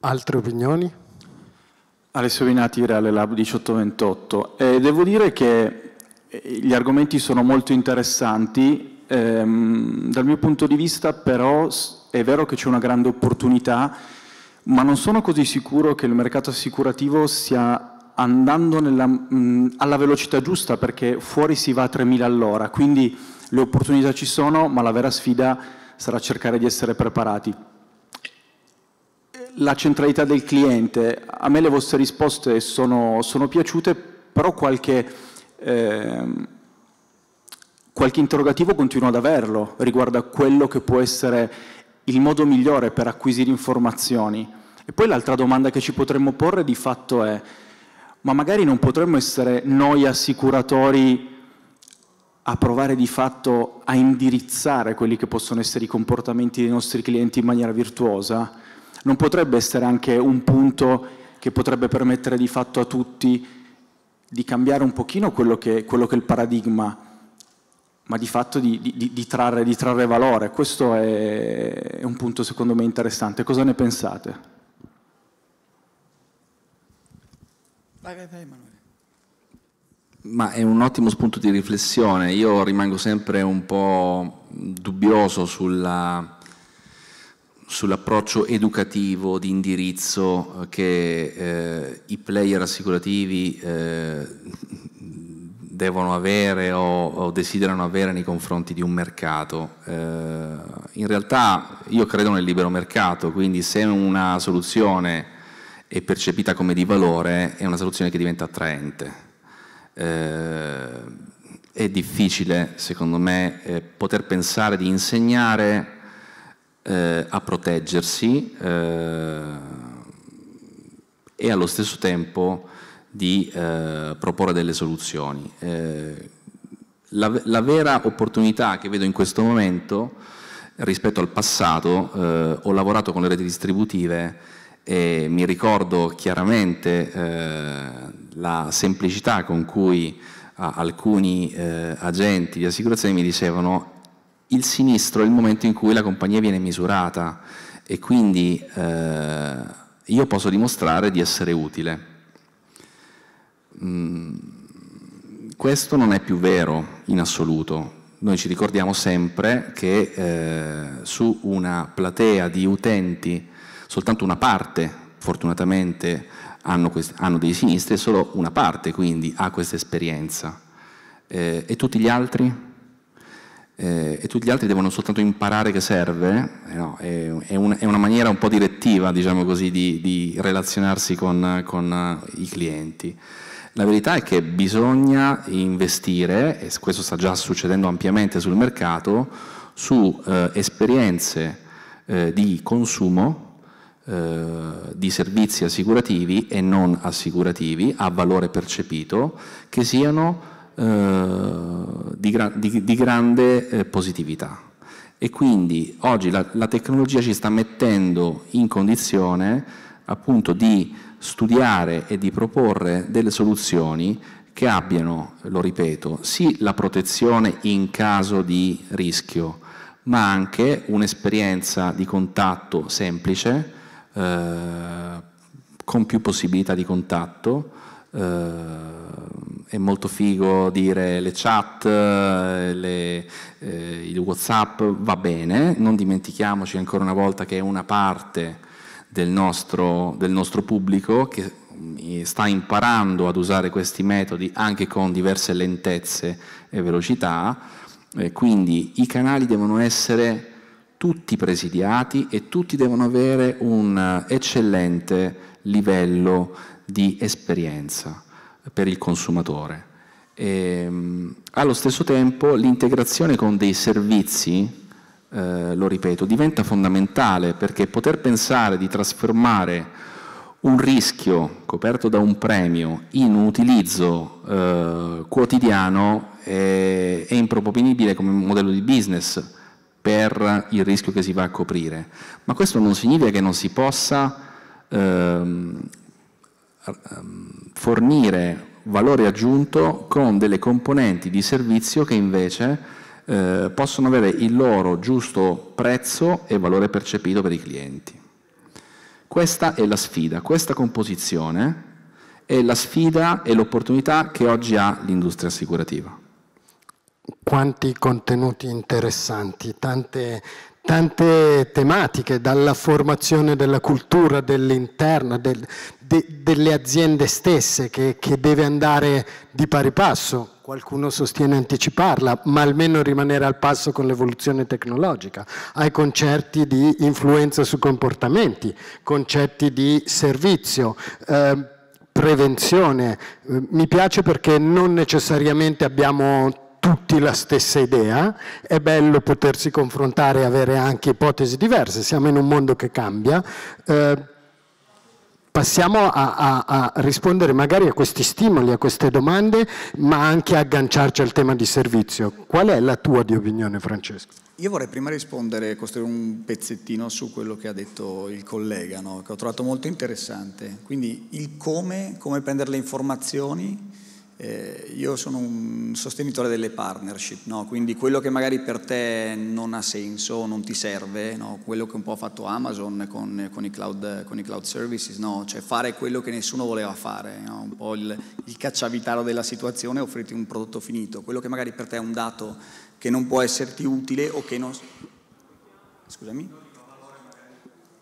Altre opinioni? Alessio Vinati, Reale Lab 1828. Eh, devo dire che eh, gli argomenti sono molto interessanti. Ehm, dal mio punto di vista, però, è vero che c'è una grande opportunità ma non sono così sicuro che il mercato assicurativo sia andando nella, mh, mm, alla velocità giusta perché fuori si va a 3.000 all'ora, quindi le opportunità ci sono, ma la vera sfida sarà cercare di essere preparati. La centralità del cliente, a me le vostre risposte sono, sono piaciute, però qualche, eh, qualche interrogativo continuo ad averlo riguardo a quello che può essere il modo migliore per acquisire informazioni. E poi l'altra domanda che ci potremmo porre di fatto è, ma magari non potremmo essere noi assicuratori a provare di fatto a indirizzare quelli che possono essere i comportamenti dei nostri clienti in maniera virtuosa? Non potrebbe essere anche un punto che potrebbe permettere di fatto a tutti di cambiare un pochino quello che, quello che è il paradigma ma di fatto di, di, di, trarre, di, trarre, valore. Questo è un punto secondo me interessante. Cosa ne pensate? Vai, vai, vai Emanuele. Ma è un ottimo spunto di riflessione. Io rimango sempre un po' dubbioso sulla, sull'approccio educativo di indirizzo che eh, i player assicurativi eh, devono avere o, o, desiderano avere nei confronti di un mercato. Eh, in realtà io credo nel libero mercato, quindi se una soluzione è percepita come di valore è una soluzione che diventa attraente. Eh, è difficile, secondo me, eh, poter pensare di insegnare eh, a proteggersi eh, e allo stesso tempo di eh, proporre delle soluzioni. Eh, la, la, vera opportunità che vedo in questo momento rispetto al passato, eh, ho lavorato con le reti distributive e mi ricordo chiaramente eh, la semplicità con cui alcuni eh, agenti di assicurazione mi dicevano il sinistro è il momento in cui la compagnia viene misurata e quindi eh, io posso dimostrare di essere utile Mm, questo non è più vero in assoluto. Noi ci ricordiamo sempre che eh, su una platea di utenti, soltanto una parte, fortunatamente, hanno, hanno dei sinistri e solo una parte quindi ha questa esperienza. Eh, e tutti gli altri? Eh, e tutti gli altri devono soltanto imparare che serve, eh no, è, è, un, è, una maniera un po' direttiva, diciamo così, di, di relazionarsi con, con eh, i clienti. La verità è che bisogna investire, e questo sta già succedendo ampiamente sul mercato, su eh, esperienze eh, di consumo eh, di servizi assicurativi e non assicurativi a valore percepito che siano eh, di, gra di, di, grande eh, positività. E quindi oggi la, la, tecnologia ci sta mettendo in condizione appunto di studiare e di proporre delle soluzioni che abbiano, lo ripeto, sì la protezione in caso di rischio, ma anche un'esperienza di contatto semplice, eh, con più possibilità di contatto. Eh, è molto figo dire le chat, eh, le, eh, il WhatsApp va bene, non dimentichiamoci ancora una volta che è una parte del nostro, del nostro pubblico che mm, sta imparando ad usare questi metodi anche con diverse lentezze e velocità, eh, quindi i canali devono essere tutti presidiati e tutti devono avere un eccellente livello di esperienza per il consumatore. E, ehm, allo stesso tempo l'integrazione con dei servizi eh, lo ripeto, diventa fondamentale perché poter pensare di trasformare un rischio coperto da un premio in un utilizzo eh, quotidiano è, è improponibile come modello di business per il rischio che si va a coprire. Ma questo non significa che non si possa ehm, ehm fornire valore aggiunto con delle componenti di servizio che invece eh, possono avere il loro giusto prezzo e valore percepito per i clienti. Questa è la sfida, questa composizione è la sfida e l'opportunità che oggi ha l'industria assicurativa. Quanti contenuti interessanti, tante, tante tematiche, dalla formazione della cultura dell'interno, del, de, delle aziende stesse che, che deve andare di pari passo qualcuno sostiene anticiparla, ma almeno rimanere al passo con l'evoluzione tecnologica, ai concerti di influenza su comportamenti, concetti di servizio, eh, prevenzione. Mi piace perché non necessariamente abbiamo tutti la stessa idea, è bello potersi confrontare e avere anche ipotesi diverse, siamo in un mondo che cambia. Eh, passiamo a, a, a, rispondere magari a questi stimoli, a queste domande, ma anche agganciarci al tema di servizio. Qual è la tua di opinione, Francesco? Io vorrei prima rispondere, costruire un pezzettino su quello che ha detto il collega, no? che ho trovato molto interessante. Quindi il come, come prendere le informazioni, eh, io sono un sostenitore delle partnership, no? quindi quello che magari per te non ha senso, non ti serve, no? quello che un po' ha fatto Amazon con, con, i, cloud, con i, cloud, services, no? cioè fare quello che nessuno voleva fare, un po' il, il cacciavitaro della situazione, e offrirti un prodotto finito, quello che magari per te è un dato che non può esserti utile o che non... Scusami?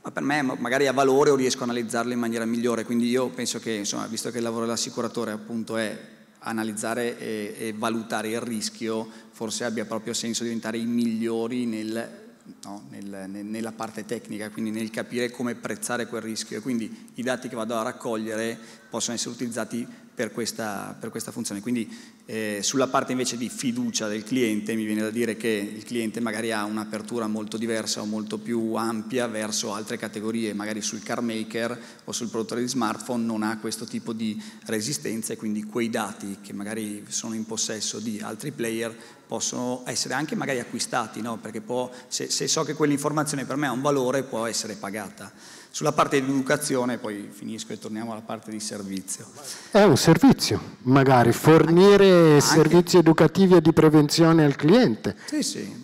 ma per me magari ha valore o riesco a analizzarlo in maniera migliore. Quindi io penso che, insomma, visto che il lavoro dell'assicuratore appunto è analizzare e, e valutare il rischio forse abbia proprio senso diventare i migliori nel No, nel, nella parte tecnica, quindi nel capire come prezzare quel rischio e quindi i dati che vado a raccogliere possono essere utilizzati per questa, per questa funzione. Quindi eh, sulla parte invece di fiducia del cliente mi viene da dire che il cliente magari ha un'apertura molto diversa o molto più ampia verso altre categorie, magari sul car maker o sul produttore di smartphone non ha questo tipo di resistenza e quindi quei dati che magari sono in possesso di altri player possono essere anche magari acquistati, no? perché può, se, se so che quell'informazione per me ha un valore può essere pagata. Sulla parte di educazione poi finisco e torniamo alla parte di servizio. È un servizio, magari, fornire anche, servizi anche. educativi e di prevenzione al cliente. Sì, sì,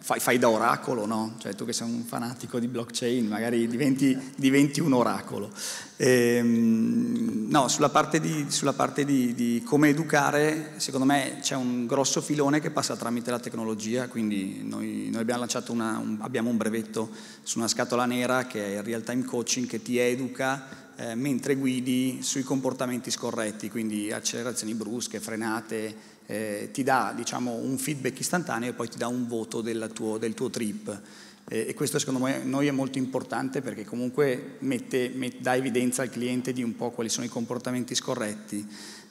fai, fai, da oracolo, no? Cioè tu che sei un fanatico di blockchain, magari diventi, diventi un oracolo. Ehm, no, sulla parte, di, sulla parte di, di, come educare, secondo me c'è un grosso filone che passa tramite la tecnologia, quindi noi, noi abbiamo lanciato una, un, abbiamo un brevetto su una scatola nera che è il real time coaching che ti educa eh, mentre guidi sui comportamenti scorretti, quindi accelerazioni brusche, frenate, eh, ti dà diciamo, un feedback istantaneo e poi ti dà un voto del tuo, del tuo trip e questo secondo noi è molto importante perché comunque mette, dà evidenza al cliente di un po' quali sono i comportamenti scorretti.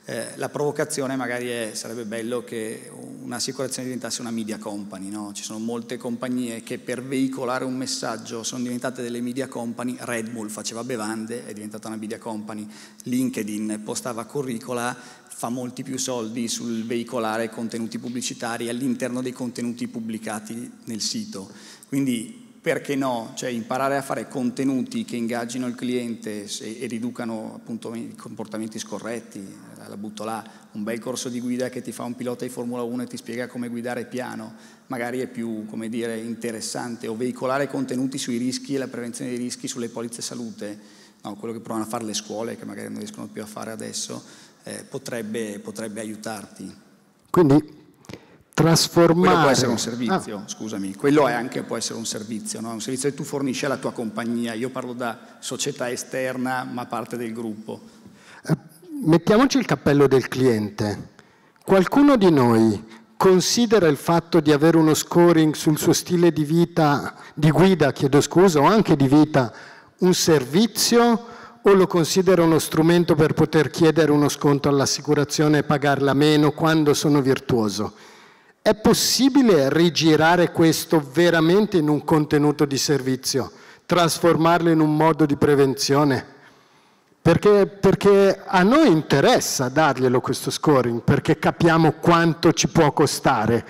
Eh, la provocazione magari è, sarebbe bello che un'assicurazione diventasse una media company, no? ci sono molte compagnie che per veicolare un messaggio sono diventate delle media company, Red Bull faceva bevande, è diventata una media company, LinkedIn postava curricula, fa molti più soldi sul veicolare contenuti pubblicitari all'interno dei contenuti pubblicati nel sito. Quindi perché no? Cioè imparare a fare contenuti che ingaggino il cliente e riducano appunto i comportamenti scorretti, eh, la butto là, un bel corso di guida che ti fa un pilota di Formula 1 e ti spiega come guidare piano, magari è più come dire, interessante, o veicolare contenuti sui rischi e la prevenzione dei rischi sulle polizze salute, no, quello che provano a fare le scuole che magari non riescono più a fare adesso, eh, potrebbe, potrebbe aiutarti. Quindi trasformare. Quello può essere un servizio, ah. scusami, quello è anche può essere un servizio, no? un servizio che tu fornisci alla tua compagnia, io parlo da società esterna ma parte del gruppo. Eh, mettiamoci il cappello del cliente. Qualcuno di noi considera il fatto di avere uno scoring sul suo stile di vita, di guida, chiedo scusa, o anche di vita, un servizio o lo considera uno strumento per poter chiedere uno sconto all'assicurazione e pagarla meno quando sono virtuoso? È possibile rigirare questo veramente in un contenuto di servizio, trasformarlo in un modo di prevenzione? Perché, perché, a noi interessa darglielo questo scoring, perché capiamo quanto ci può costare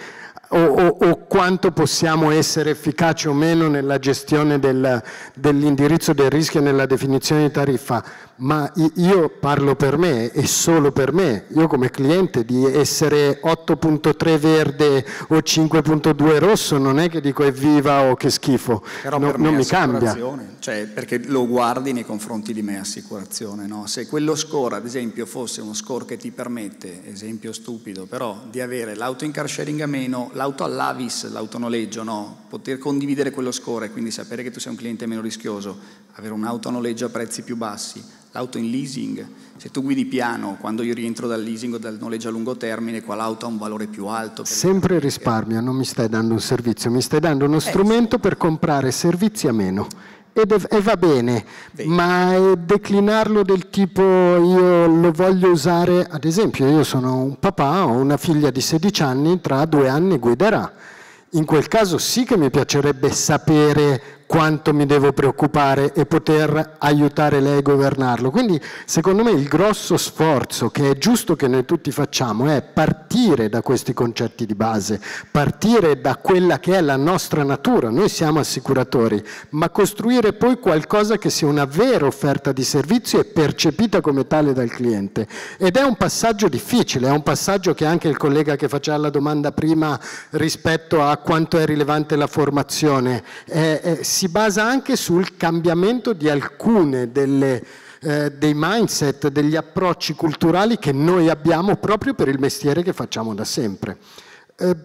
o, o, o quanto possiamo essere efficaci o meno nella gestione del, dell'indirizzo del rischio e nella definizione di tariffa, ma io parlo per me e solo per me, io come cliente di essere 8.3 verde o 5.2 rosso non è che dico evviva o che schifo, no, non mi cambia cioè perché lo guardi nei confronti di me assicurazione, no? se quello score ad esempio fosse uno score che ti permette, esempio stupido però, di avere l'auto in car sharing a meno, l'auto all'avis, l'autonoleggio, no? poter condividere quello score e quindi sapere che tu sei un cliente meno rischioso, avere un'auto a noleggio a prezzi più bassi, l'auto in leasing, se tu guidi piano, quando io rientro dal leasing o dal noleggio a lungo termine, qua ha un valore più alto. Sempre risparmio, non mi stai dando un servizio, mi stai dando uno eh, strumento sì. per comprare servizi a meno ed e va bene, Beh. ma declinarlo del tipo io lo voglio usare, ad esempio io sono un papà, ho una figlia di 16 anni, tra due anni guiderà. In quel caso sì che mi piacerebbe sapere quanto mi devo preoccupare e poter aiutare lei a governarlo. Quindi secondo me il grosso sforzo che è giusto che noi tutti facciamo è partire da questi concetti di base, partire da quella che è la nostra natura, noi siamo assicuratori, ma costruire poi qualcosa che sia una vera offerta di servizio e percepita come tale dal cliente. Ed è un passaggio difficile, è un passaggio che anche il collega che faceva la domanda prima rispetto a quanto è rilevante la formazione, è, è, si si basa anche sul cambiamento di alcune delle eh, dei mindset, degli approcci culturali che noi abbiamo proprio per il mestiere che facciamo da sempre. Eh,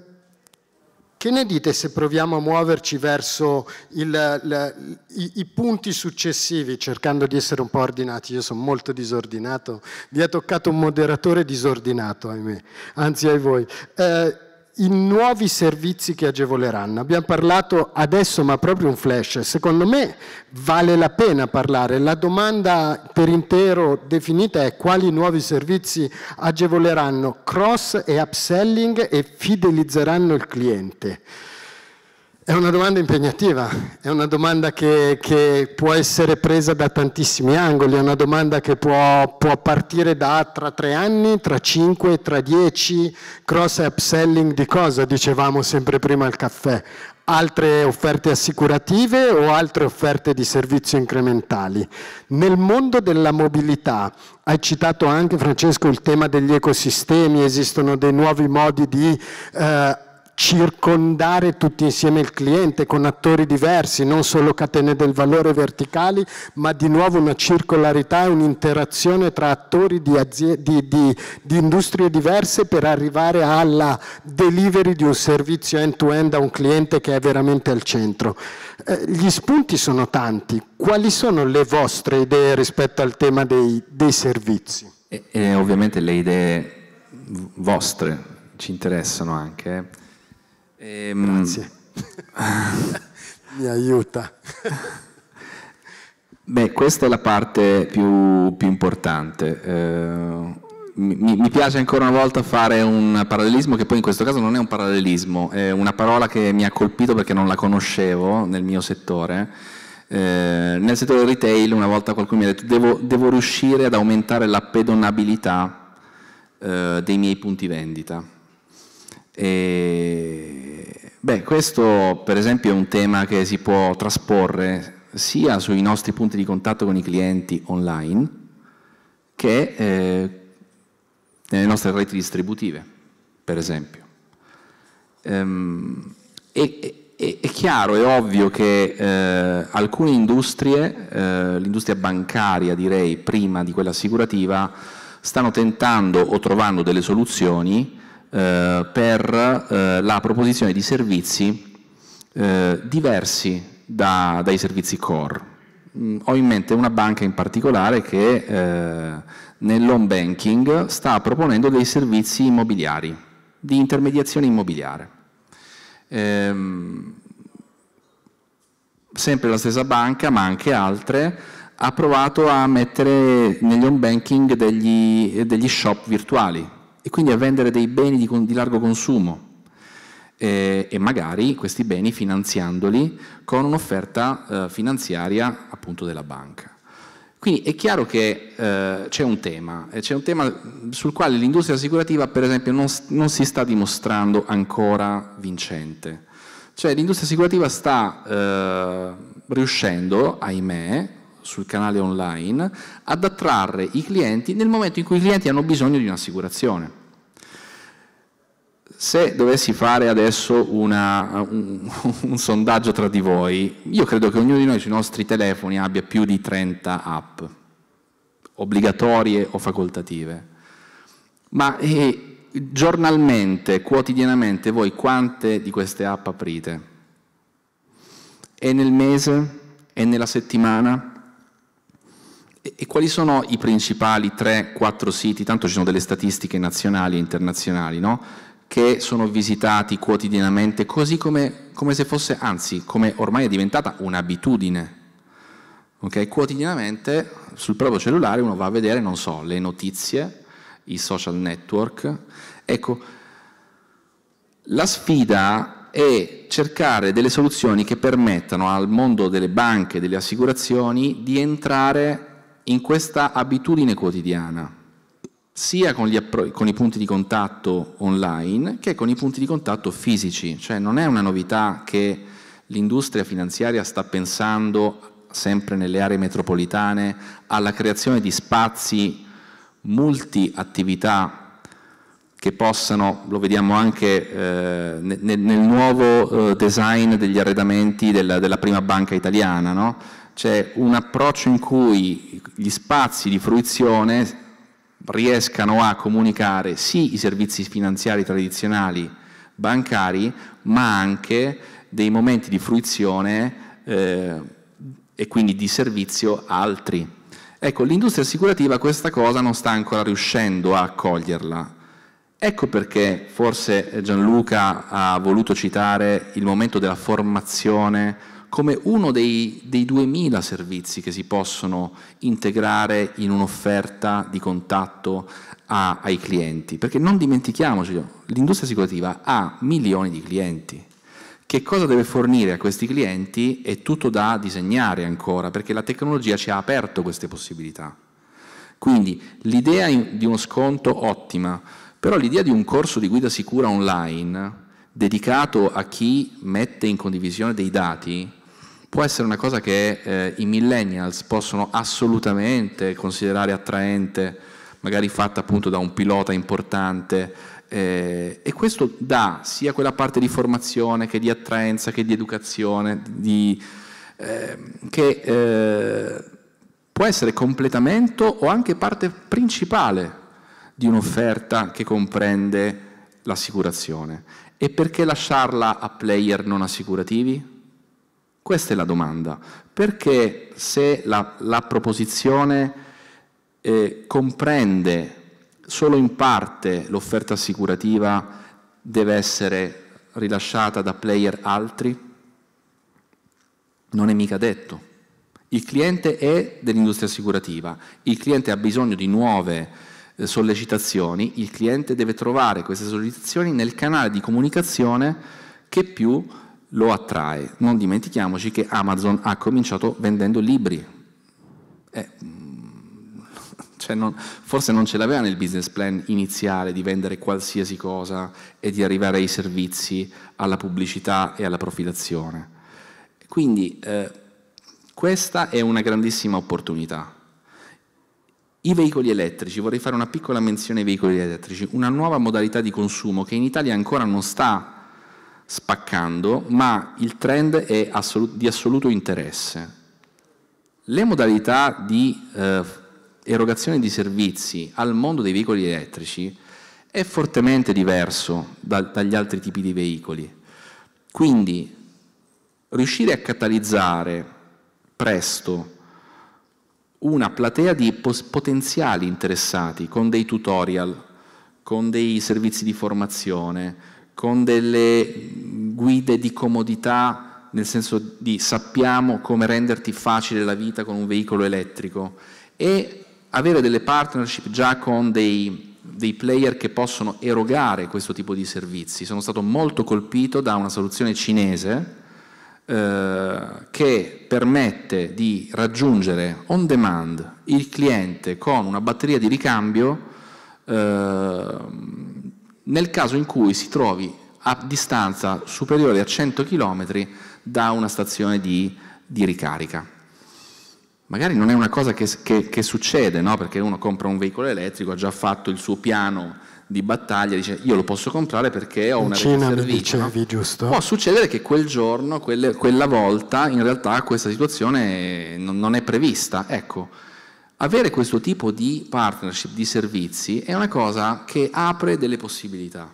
che ne dite se proviamo a muoverci verso il, la, i, i, punti successivi, cercando di essere un po' ordinati? Io sono molto disordinato, vi ha toccato un moderatore disordinato, ahimè, anzi ai voi. Eh, i nuovi servizi che agevoleranno. Abbiamo parlato adesso, ma proprio un flash. Secondo me vale la pena parlare. La domanda per intero definita è quali nuovi servizi agevoleranno cross e upselling e fidelizzeranno il cliente. È una domanda impegnativa, è una domanda che, che, può essere presa da tantissimi angoli, è una domanda che può, può partire da tra tre anni, tra cinque, tra dieci, cross upselling di cosa, dicevamo sempre prima al caffè, altre offerte assicurative o altre offerte di servizio incrementali. Nel mondo della mobilità, hai citato anche Francesco il tema degli ecosistemi, esistono dei nuovi modi di... Eh, circondare tutti insieme il cliente con attori diversi, non solo catene del valore verticali, ma di nuovo una circolarità e un'interazione tra attori di, di, di, di, industrie diverse per arrivare alla delivery di un servizio end-to-end -end a un cliente che è veramente al centro. Eh, gli spunti sono tanti, quali sono le vostre idee rispetto al tema dei, dei servizi? E, e ovviamente le idee vostre ci interessano anche. Ehm... Grazie. [LAUGHS] Mi aiuta. Beh, questa è la parte più, più importante. Eh, mi, mi, piace ancora una volta fare un parallelismo che poi in questo caso non è un parallelismo, è una parola che mi ha colpito perché non la conoscevo nel mio settore. Eh, nel settore retail una volta qualcuno mi ha detto devo, devo riuscire ad aumentare la pedonabilità eh, dei miei punti vendita e, beh, questo per esempio è un tema che si può trasporre sia sui nostri punti di contatto con i clienti online che eh, nelle nostre reti distributive, per esempio. Ehm, e, e, è chiaro, è ovvio che eh, alcune industrie, eh, l'industria bancaria direi prima di quella assicurativa, stanno tentando o trovando delle soluzioni eh, per eh, la proposizione di servizi eh, diversi da, dai servizi core. Mm, ho in mente una banca in particolare che eh, nell'home banking sta proponendo dei servizi immobiliari, di intermediazione immobiliare. Ehm, sempre la stessa banca, ma anche altre, ha provato a mettere negli home banking degli, degli shop virtuali, e quindi a vendere dei beni di, di largo consumo eh, e magari questi beni finanziandoli con un'offerta eh, finanziaria appunto della banca. Quindi è chiaro che eh, c'è un tema, c'è un tema sul quale l'industria assicurativa per esempio non, non si sta dimostrando ancora vincente. Cioè l'industria assicurativa sta eh, riuscendo, ahimè, sul canale online, ad attrarre i clienti nel momento in cui i clienti hanno bisogno di un'assicurazione se dovessi fare adesso una, un, [LAUGHS] un, sondaggio tra di voi, io credo che ognuno di noi sui nostri telefoni abbia più di 30 app, obbligatorie o facoltative. Ma eh, giornalmente, quotidianamente, voi quante di queste app aprite? E nel mese? E nella settimana? E quali sono i principali 3-4 siti? Tanto ci sono delle statistiche nazionali e internazionali, no? che sono visitati quotidianamente, così come, come se fosse, anzi, come ormai è diventata un'abitudine. Okay? Quotidianamente sul proprio cellulare uno va a vedere, non so, le notizie, i social network. Ecco, la sfida è cercare delle soluzioni che permettano al mondo delle banche, delle assicurazioni di entrare in questa abitudine quotidiana sia con, con, i punti di contatto online che con i punti di contatto fisici, cioè non è una novità che l'industria finanziaria sta pensando sempre nelle aree metropolitane alla creazione di spazi multiattività che possano, lo vediamo anche eh, nel, nel, nuovo eh, design degli arredamenti della, della prima banca italiana, no? c'è un approccio in cui gli spazi di fruizione riescano a comunicare sì i servizi finanziari tradizionali bancari, ma anche dei momenti di fruizione eh, e quindi di servizio altri. Ecco, l'industria assicurativa questa cosa non sta ancora riuscendo a coglierla. Ecco perché forse Gianluca ha voluto citare il momento della formazione come uno dei, dei 2000 servizi che si possono integrare in un'offerta di contatto a, ai clienti. Perché non dimentichiamoci, l'industria assicurativa ha milioni di clienti. Che cosa deve fornire a questi clienti è tutto da disegnare ancora, perché la tecnologia ci ha aperto queste possibilità. Quindi l'idea di uno sconto ottima, però l'idea di un corso di guida sicura online dedicato a chi mette in condivisione dei dati può essere una cosa che eh, i millennials possono assolutamente considerare attraente, magari fatta appunto da un pilota importante. Eh, e questo dà sia quella parte di formazione che di attraenza che di educazione, di, ehm, eh, che può essere completamento o anche parte principale di un'offerta che comprende l'assicurazione. E perché lasciarla a player non assicurativi? Questa è la domanda. Perché se la, la proposizione eh, comprende solo in parte l'offerta assicurativa deve essere rilasciata da player altri? Non è mica detto. Il cliente è dell'industria assicurativa, il cliente ha bisogno di nuove eh, sollecitazioni, il cliente deve trovare queste sollecitazioni nel canale di comunicazione che più lo attrae. Non dimentichiamoci che Amazon ha cominciato vendendo libri. Eh, mm, cioè non, forse non ce l'aveva nel business plan iniziale di vendere qualsiasi cosa e di arrivare ai servizi, alla pubblicità e alla profilazione. Quindi eh, questa è una grandissima opportunità. I veicoli elettrici, vorrei fare una piccola menzione ai veicoli elettrici, una nuova modalità di consumo che in Italia ancora non sta spaccando, ma il trend è assolut di assoluto interesse. Le modalità di eh, erogazione di servizi al mondo dei veicoli elettrici è fortemente diverso da, dagli altri tipi di veicoli. Quindi riuscire a catalizzare presto una platea di potenziali interessati con dei tutorial, con dei servizi di formazione, con delle guide di comodità, nel senso di sappiamo come renderti facile la vita con un veicolo elettrico e avere delle partnership già con dei, dei player che possono erogare questo tipo di servizi. Sono stato molto colpito da una soluzione cinese eh, che permette di raggiungere on demand il cliente con una batteria di ricambio eh, nel caso in cui si trovi a distanza superiore a 100 km da una stazione di, di ricarica. Magari non è una cosa che, che, che succede, no? perché uno compra un veicolo elettrico, ha già fatto il suo piano di battaglia, dice io lo posso comprare perché ho una Cina rete servizio. Dicevi, giusto? Può succedere che quel giorno, quelle, quella volta, in realtà questa situazione non, non è prevista. Ecco, avere questo tipo di partnership, di servizi, è una cosa che apre delle possibilità,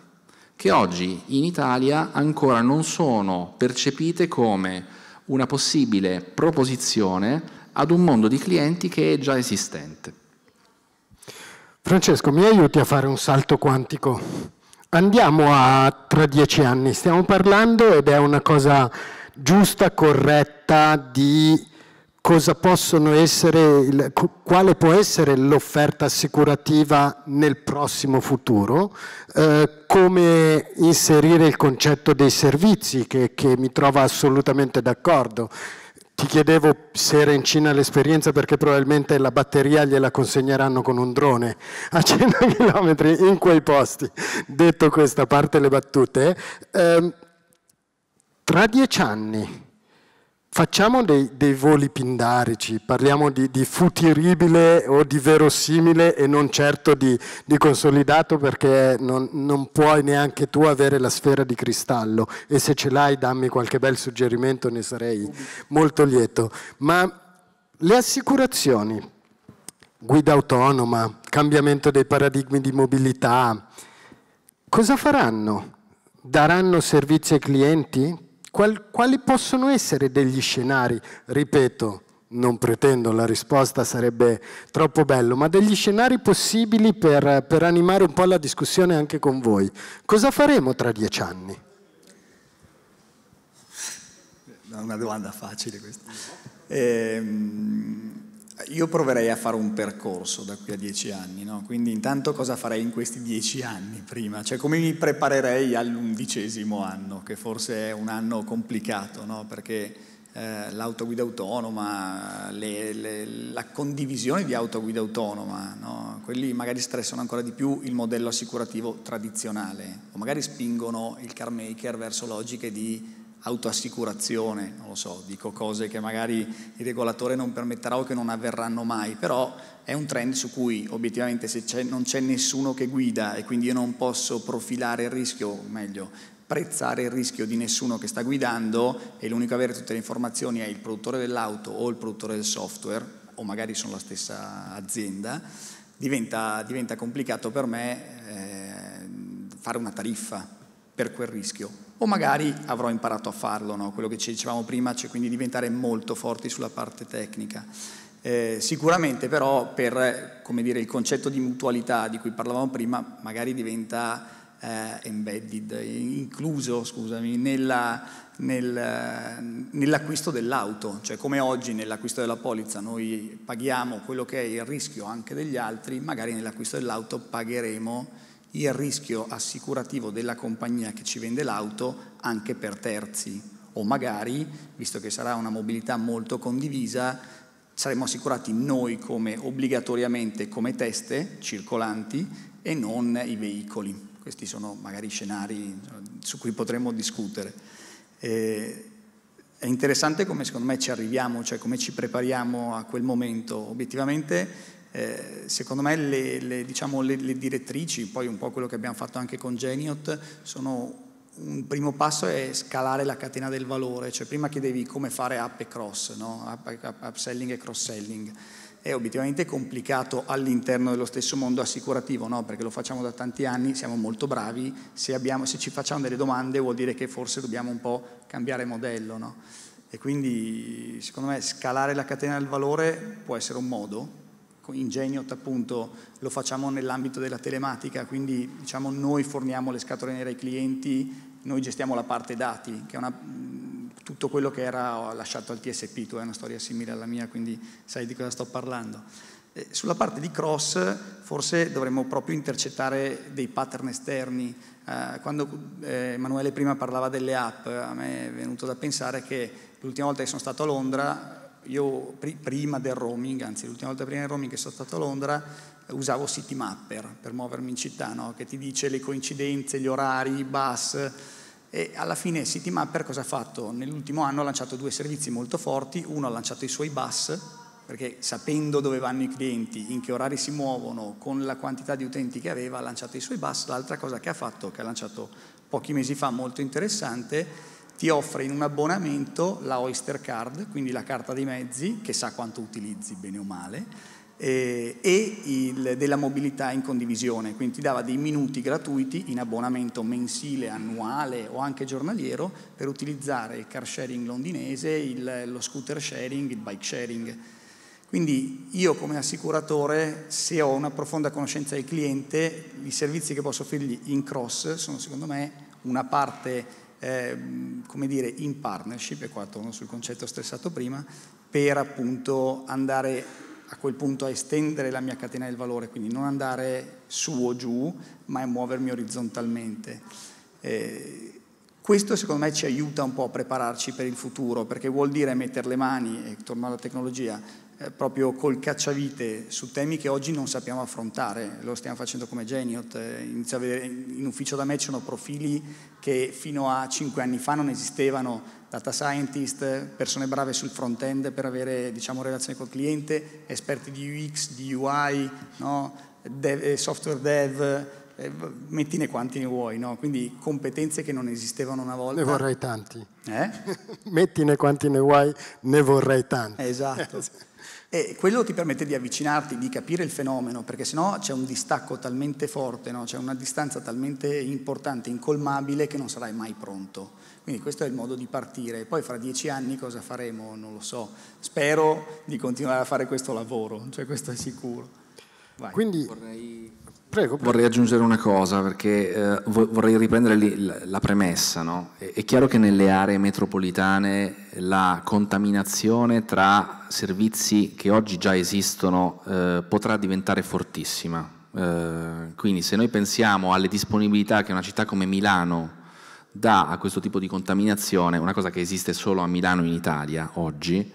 che oggi in Italia ancora non sono percepite come una possibile proposizione ad un mondo di clienti che è già esistente. Francesco, mi aiuti a fare un salto quantico. Andiamo a tra dieci anni, stiamo parlando ed è una cosa giusta, corretta, di cosa possono essere, quale può essere l'offerta assicurativa nel prossimo futuro, eh, come inserire il concetto dei servizi che, che mi trovo assolutamente d'accordo. Ti chiedevo se era in Cina l'esperienza perché probabilmente la batteria gliela consegneranno con un drone a 100 km [LAUGHS] in quei posti. Detto questo, a parte le battute, eh, tra dieci anni Facciamo dei, dei, voli pindarici, parliamo di, di, futiribile o di verosimile e non certo di, di consolidato perché non, non, puoi neanche tu avere la sfera di cristallo e se ce l'hai dammi qualche bel suggerimento, ne sarei molto lieto. Ma le assicurazioni, guida autonoma, cambiamento dei paradigmi di mobilità, cosa faranno? Daranno servizi ai clienti? quali possono essere degli scenari, ripeto, non pretendo la risposta, sarebbe troppo bello, ma degli scenari possibili per, per animare un po' la discussione anche con voi. Cosa faremo tra dieci anni? È Una domanda facile questa. Ehm, io proverei a fare un percorso da qui a dieci anni, no? quindi intanto cosa farei in questi dieci anni prima, cioè come mi preparerei all'undicesimo anno, che forse è un anno complicato, no? perché eh, l'autoguida autonoma, le, le, la condivisione di autoguida autonoma, no? quelli magari stressano ancora di più il modello assicurativo tradizionale o magari spingono il car maker verso logiche di autoassicurazione, non lo so, dico cose che magari il regolatore non permetterà o che non avverranno mai, però è un trend su cui obiettivamente se c'è, non c'è nessuno che guida e quindi io non posso profilare il rischio, o meglio, prezzare il rischio di nessuno che sta guidando e l'unico a avere tutte le informazioni è il produttore dell'auto o il produttore del software, o magari sono la stessa azienda, diventa, diventa complicato per me eh, fare una tariffa per quel rischio. O magari avrò imparato a farlo, no? quello che ci dicevamo prima, cioè quindi diventare molto forti sulla parte tecnica. Eh, sicuramente però per dire, il concetto di mutualità di cui parlavamo prima magari diventa eh, embedded, incluso scusami, nella, nel, nell'acquisto dell'auto, cioè come oggi nell'acquisto della polizza noi paghiamo quello che è il rischio anche degli altri, magari nell'acquisto dell'auto pagheremo il rischio assicurativo della compagnia che ci vende l'auto anche per terzi o magari, visto che sarà una mobilità molto condivisa, saremo assicurati noi come obbligatoriamente come teste circolanti e non i veicoli. Questi sono magari scenari su cui potremmo discutere. Eh, è interessante come secondo me ci arriviamo, cioè come ci prepariamo a quel momento. Obiettivamente eh, secondo me le, le, diciamo, le, le direttrici, poi un po' quello che abbiamo fatto anche con Geniot, sono un primo passo è scalare la catena del valore, cioè prima chiedevi come fare app e cross, no? up, up, upselling e cross selling. È obiettivamente complicato all'interno dello stesso mondo assicurativo, no? perché lo facciamo da tanti anni, siamo molto bravi, se, abbiamo, se, ci facciamo delle domande vuol dire che forse dobbiamo un po' cambiare modello. No? E quindi secondo me scalare la catena del valore può essere un modo, Ecco, Ingeniot appunto lo facciamo nell'ambito della telematica, quindi diciamo, noi forniamo le scatole nere ai clienti, noi gestiamo la parte dati, che è una, tutto quello che era lasciato al TSP, tu hai una storia simile alla mia, quindi sai di cosa sto parlando. Eh, sulla parte di cross forse dovremmo proprio intercettare dei pattern esterni. Eh, quando eh, Emanuele prima parlava delle app, a me è venuto da pensare che l'ultima volta che sono stato a Londra io pri prima del roaming, anzi l'ultima volta prima del roaming che sono stato a Londra, usavo City Mapper per muovermi in città, no? che ti dice le coincidenze, gli orari, i bus. E alla fine City Mapper cosa ha fatto? Nell'ultimo anno ha lanciato due servizi molto forti, uno ha lanciato i suoi bus, perché sapendo dove vanno i clienti, in che orari si muovono, con la quantità di utenti che aveva, ha lanciato i suoi bus. L'altra cosa che ha fatto, che ha lanciato pochi mesi fa, molto interessante, è ti offre in un abbonamento la Oyster Card, quindi la carta dei mezzi, che sa quanto utilizzi bene o male, eh, e il, della mobilità in condivisione, quindi ti dava dei minuti gratuiti in abbonamento mensile, annuale o anche giornaliero per utilizzare il car sharing londinese, il, lo scooter sharing, il bike sharing. Quindi io come assicuratore, se ho una profonda conoscenza del cliente, i servizi che posso offrirgli in cross sono secondo me una parte eh, come dire, in partnership, e qua torno sul concetto stressato prima, per appunto andare a quel punto a estendere la mia catena del valore, quindi non andare su o giù, ma a muovermi orizzontalmente. Eh, questo secondo me ci aiuta un po' a prepararci per il futuro, perché vuol dire mettere le mani, e torno alla tecnologia, eh, proprio col cacciavite su temi che oggi non sappiamo affrontare, lo stiamo facendo come Geniot, eh, Inizio a vedere, in ufficio da me ci sono profili che fino a 5 anni fa non esistevano, data scientist, persone brave sul front-end per avere diciamo, relazione col cliente, esperti di UX, di UI, no? dev, eh, software dev, mettine quanti ne vuoi, no? quindi competenze che non esistevano una volta. Ne vorrei tanti. Eh? [LAUGHS] mettine quanti ne vuoi, ne vorrei tanti. Esatto. [LAUGHS] E quello ti permette di avvicinarti, di capire il fenomeno, perché sennò c'è un distacco talmente forte, no? c'è una distanza talmente importante, incolmabile, che non sarai mai pronto. Quindi questo è il modo di partire. Poi fra dieci anni cosa faremo? Non lo so. Spero di continuare a fare questo lavoro, cioè questo è sicuro. Vai. Quindi vorrei Prego, prego. Vorrei aggiungere una cosa perché eh, vorrei riprendere lì la premessa. No? È chiaro che nelle aree metropolitane la contaminazione tra servizi che oggi già esistono eh, potrà diventare fortissima. Eh, quindi se noi pensiamo alle disponibilità che una città come Milano dà a questo tipo di contaminazione, una cosa che esiste solo a Milano in Italia oggi,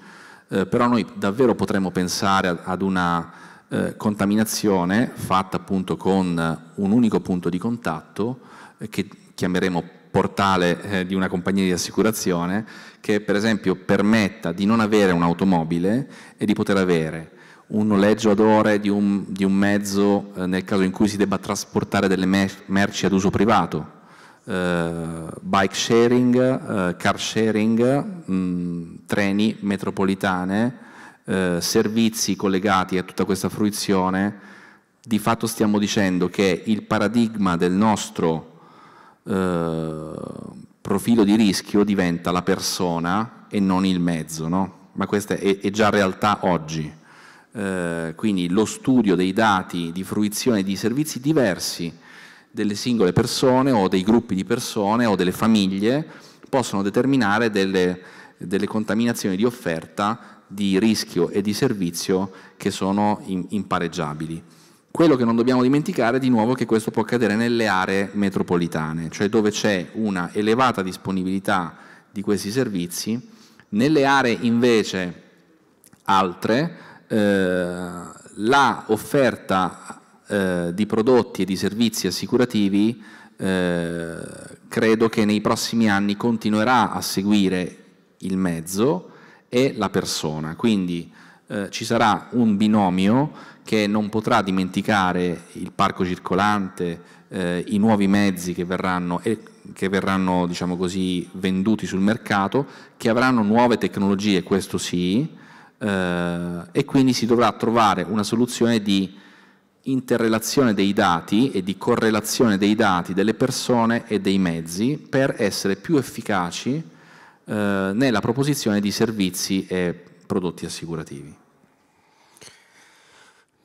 eh, però noi davvero potremmo pensare ad una eh, contaminazione fatta appunto con un unico punto di contatto eh, che chiameremo portale eh, di una compagnia di assicurazione che per esempio permetta di non avere un'automobile e di poter avere un noleggio ad ore di un, di un mezzo eh, nel caso in cui si debba trasportare delle merci ad uso privato, eh, bike sharing, eh, car sharing, mh, mm, treni metropolitane, eh, servizi collegati a tutta questa fruizione, di fatto stiamo dicendo che il paradigma del nostro eh, profilo di rischio diventa la persona e non il mezzo, no? ma questa è, è già realtà oggi. Eh, quindi lo studio dei dati di fruizione di servizi diversi delle singole persone o dei gruppi di persone o delle famiglie possono determinare delle, delle contaminazioni di offerta di rischio e di servizio che sono impareggiabili. Quello che non dobbiamo dimenticare è di nuovo che questo può accadere nelle aree metropolitane, cioè dove c'è una elevata disponibilità di questi servizi, nelle aree invece altre eh, la offerta eh, di prodotti e di servizi assicurativi eh, credo che nei prossimi anni continuerà a seguire il mezzo e la persona. Quindi eh, ci sarà un binomio che non potrà dimenticare il parco circolante, eh, i nuovi mezzi che verranno, eh, che verranno diciamo così, venduti sul mercato, che avranno nuove tecnologie, questo sì, eh, e quindi si dovrà trovare una soluzione di interrelazione dei dati e di correlazione dei dati delle persone e dei mezzi per essere più efficaci eh, nella proposizione di servizi e prodotti assicurativi.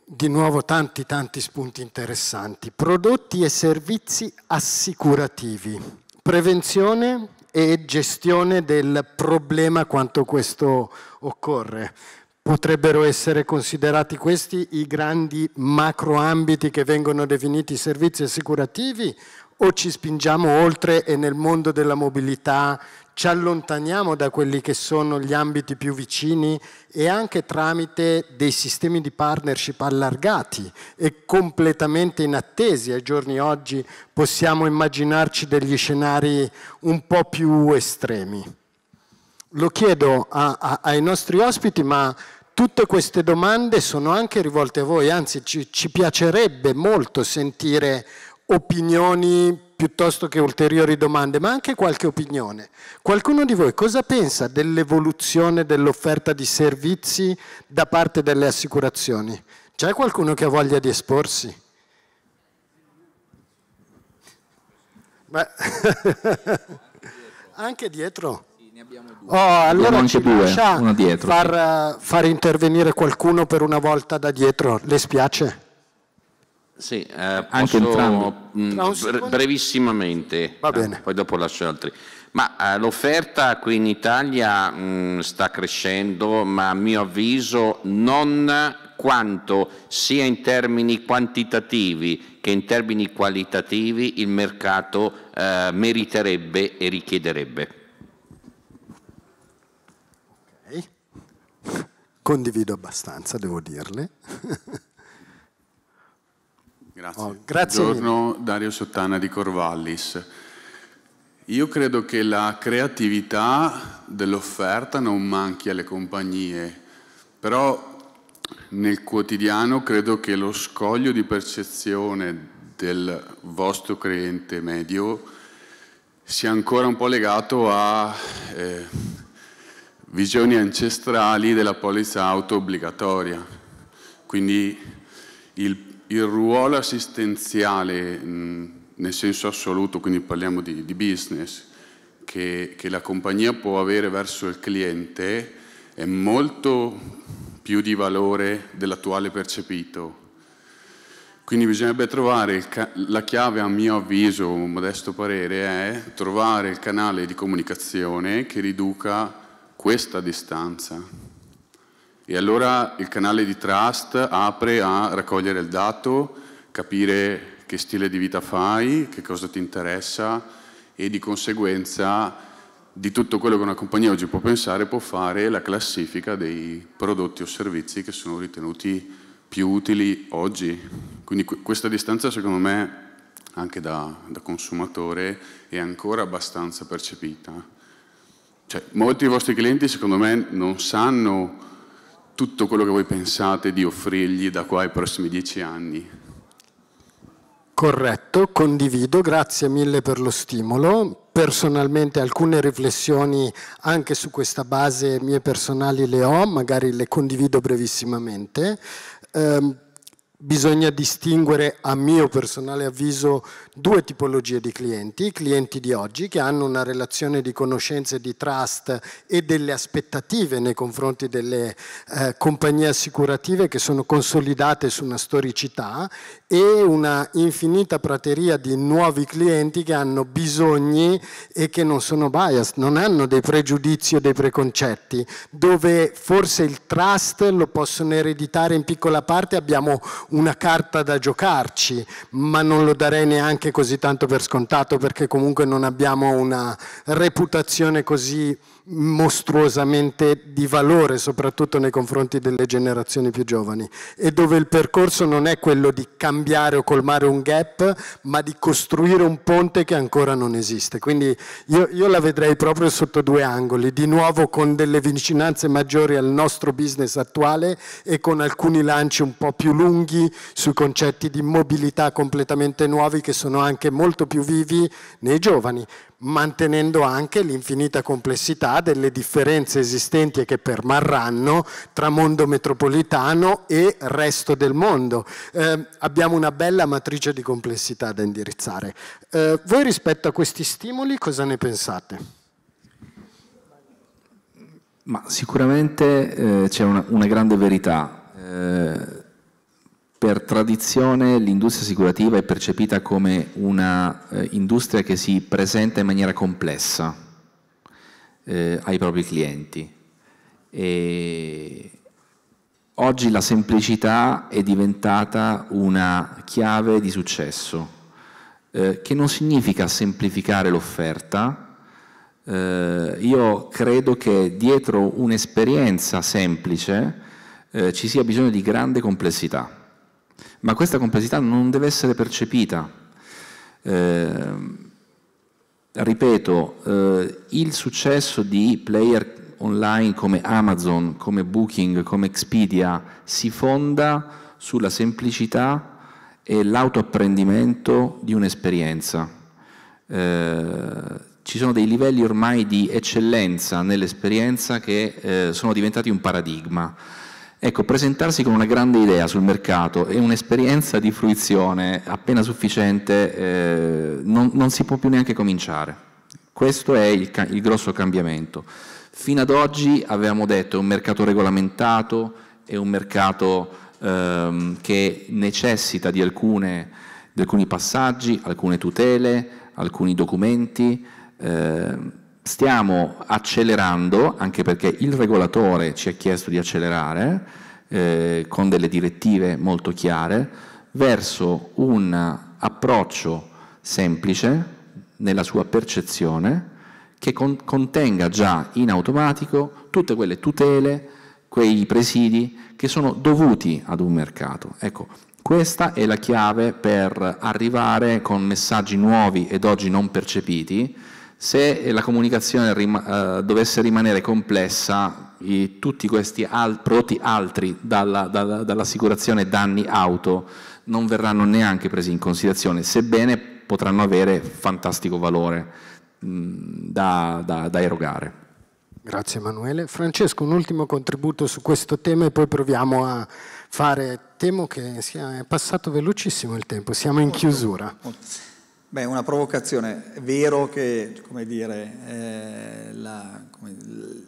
Di nuovo tanti tanti spunti interessanti. Prodotti e servizi assicurativi, prevenzione e gestione del problema quanto questo occorre potrebbero essere considerati questi i grandi macroambiti che vengono definiti servizi assicurativi o ci spingiamo oltre e nel mondo della mobilità ci allontaniamo da quelli che sono gli ambiti più vicini e anche tramite dei sistemi di partnership allargati e completamente inattesi. Ai giorni oggi possiamo immaginarci degli scenari un po' più estremi. Lo chiedo a, a, ai nostri ospiti, ma tutte queste domande sono anche rivolte a voi, anzi ci, ci piacerebbe molto sentire opinioni piuttosto che ulteriori domande, ma anche qualche opinione. Qualcuno di voi cosa pensa dell'evoluzione dell'offerta di servizi da parte delle assicurazioni? C'è qualcuno che ha voglia di esporsi? Beh. [LAUGHS] anche dietro? Oh, allora ci due, lascia far, far intervenire qualcuno per una volta da dietro, le spiace? Sì, eh, anche entrambi. Mh, mm, brevissimamente, eh, poi dopo lascio altri. Ma eh, l'offerta qui in Italia mh, mm, sta crescendo, ma a mio avviso non quanto sia in termini quantitativi che in termini qualitativi il mercato eh, meriterebbe e richiederebbe. Okay. Condivido abbastanza, devo dirle. [LAUGHS] Grazie. Oh, grazie. Buongiorno, Dario Sottana di Corvallis. Io credo che la creatività dell'offerta non manchi alle compagnie, però nel quotidiano credo che lo scoglio di percezione del vostro cliente medio sia ancora un po' legato a eh, visioni ancestrali della polizza auto obbligatoria. Quindi il il ruolo assistenziale nel senso assoluto, quindi parliamo di, di business, che, che, la compagnia può avere verso il cliente è molto più di valore dell'attuale percepito. Quindi bisognerebbe trovare, la chiave a mio avviso, un modesto parere, è trovare il canale di comunicazione che riduca questa distanza. E allora il canale di Trust apre a raccogliere il dato, capire che stile di vita fai, che cosa ti interessa e di conseguenza di tutto quello che una compagnia oggi può pensare può fare la classifica dei prodotti o servizi che sono ritenuti più utili oggi. Quindi questa distanza secondo me anche da, da consumatore è ancora abbastanza percepita. Cioè, molti dei vostri clienti secondo me non sanno tutto quello che voi pensate di offrirgli da qua ai prossimi dieci anni. Corretto, condivido, grazie mille per lo stimolo. Personalmente alcune riflessioni anche su questa base mie personali le ho, magari le condivido brevissimamente. Um, bisogna distinguere, a mio personale avviso, due tipologie di clienti. I clienti di oggi che hanno una relazione di conoscenze, di trust e delle aspettative nei confronti delle eh, compagnie assicurative che sono consolidate su una storicità e una infinita prateria di nuovi clienti che hanno bisogni e che non sono biased, non hanno dei pregiudizi o dei preconcetti, dove forse il trust lo possono ereditare in piccola parte, abbiamo una carta da giocarci, ma non lo darei neanche così tanto per scontato perché comunque non abbiamo una reputazione così mostruosamente di valore, soprattutto nei confronti delle generazioni più giovani, e dove il percorso non è quello di cambiare o colmare un gap, ma di costruire un ponte che ancora non esiste. Quindi io, io la vedrei proprio sotto due angoli, di nuovo con delle vicinanze maggiori al nostro business attuale e con alcuni lanci un po' più lunghi sui concetti di mobilità completamente nuovi che sono anche molto più vivi nei giovani mantenendo anche l'infinita complessità delle differenze esistenti e che permarranno tra mondo metropolitano e resto del mondo. Eh, abbiamo una bella matrice di complessità da indirizzare. Eh, voi rispetto a questi stimoli cosa ne pensate? Ma sicuramente eh, c'è una, una, grande verità. Ehm, per tradizione l'industria assicurativa è percepita come un'industria eh, che si presenta in maniera complessa eh, ai propri clienti. E oggi la semplicità è diventata una chiave di successo, eh, che non significa semplificare l'offerta. Eh, io credo che dietro un'esperienza semplice eh, ci sia bisogno di grande complessità ma questa complessità non deve essere percepita. Eh, ripeto, eh, il successo di player online come Amazon, come Booking, come Expedia si fonda sulla semplicità e l'autoapprendimento di un'esperienza. Eh, ci sono dei livelli ormai di eccellenza nell'esperienza che eh, sono diventati un paradigma. Ecco, presentarsi con una grande idea sul mercato e un'esperienza di fruizione appena sufficiente eh, non, non, si può più neanche cominciare. Questo è il, il grosso cambiamento. Fino ad oggi avevamo detto è un mercato regolamentato, è un mercato ehm, che necessita di, alcune, di, alcuni passaggi, alcune tutele, alcuni documenti. Eh, stiamo accelerando, anche perché il regolatore ci ha chiesto di accelerare, eh, con delle direttive molto chiare, verso un approccio semplice nella sua percezione che con contenga già in automatico tutte quelle tutele, quei presidi che sono dovuti ad un mercato. Ecco, questa è la chiave per arrivare con messaggi nuovi ed oggi non percepiti se la comunicazione rima, eh, dovesse rimanere complessa, i, tutti questi al, prodotti altri dalla, dalla, dall'assicurazione danni auto non verranno neanche presi in considerazione, sebbene potranno avere fantastico valore mh, mm, da, da, da erogare. Grazie Emanuele. Francesco, un ultimo contributo su questo tema e poi proviamo a fare, temo che sia passato velocissimo il tempo, siamo in chiusura. Beh, una provocazione. È vero che come dire, eh, la, come,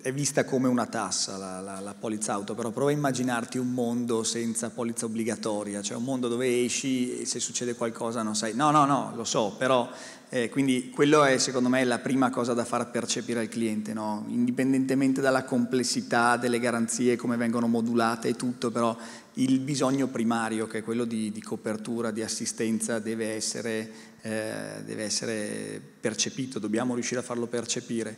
è vista come una tassa la, la, la, polizza auto, però prova a immaginarti un mondo senza polizza obbligatoria, cioè un mondo dove esci e se succede qualcosa non sai. No, no, no, lo so, però eh, quindi quello è secondo me la prima cosa da far percepire al cliente, no? indipendentemente dalla complessità delle garanzie, come vengono modulate e tutto, però il bisogno primario che è quello di, di copertura, di assistenza deve essere eh, deve essere percepito, dobbiamo riuscire a farlo percepire.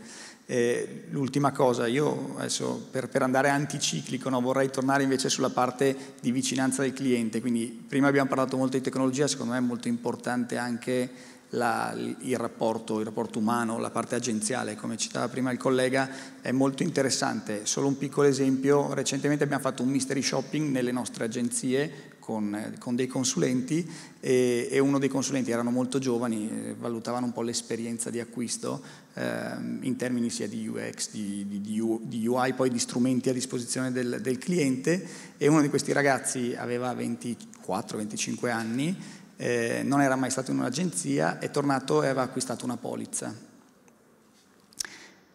Eh, l'ultima cosa, io adesso per, per andare anticiclico no, vorrei tornare invece sulla parte di vicinanza del cliente, quindi prima abbiamo parlato molto di tecnologia, secondo me è molto importante anche la, il, rapporto, il, rapporto, umano, la parte agenziale, come citava prima il collega, è molto interessante. Solo un piccolo esempio, recentemente abbiamo fatto un mystery shopping nelle nostre agenzie con, con dei consulenti e, e, uno dei consulenti erano molto giovani, eh, valutavano un po' l'esperienza di acquisto ehm, in termini sia di UX, di, di, di, UI, poi di strumenti a disposizione del, del cliente e uno di questi ragazzi aveva 24-25 anni eh, non era mai stato in un'agenzia, è tornato e aveva acquistato una polizza.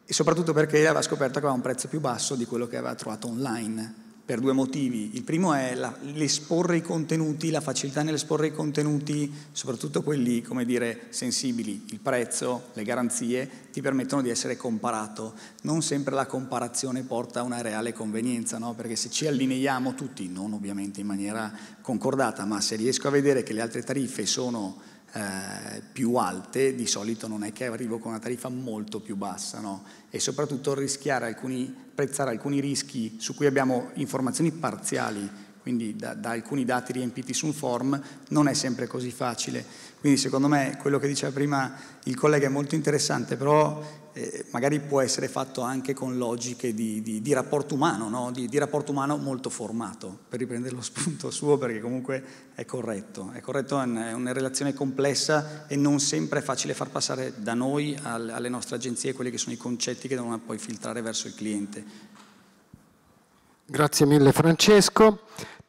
E soprattutto perché aveva scoperto che aveva un prezzo più basso di quello che aveva trovato online per due motivi. Il primo è la, l'esporre i contenuti, la facilità nell'esporre i contenuti, soprattutto quelli, come dire, sensibili. Il prezzo, le garanzie ti permettono di essere comparato. Non sempre la comparazione porta a una reale convenienza, no? perché se ci allineiamo tutti, non ovviamente in maniera concordata, ma se riesco a vedere che le altre tariffe sono eh, più alte, di solito non è che arrivo con una tariffa molto più bassa, no? e soprattutto rischiare alcuni, prezzare alcuni rischi su cui abbiamo informazioni parziali, quindi da, da, alcuni dati riempiti su un form, non è sempre così facile. Quindi secondo me quello che diceva prima il collega è molto interessante, però eh, magari può essere fatto anche con logiche di, di, di rapporto umano, no? di, di, rapporto umano molto formato, per riprendere lo spunto suo perché comunque è corretto. È corretto, è una, è una relazione complessa e non sempre è facile far passare da noi al, alle nostre agenzie quelli che sono i concetti che devono poi filtrare verso il cliente. Grazie mille Francesco.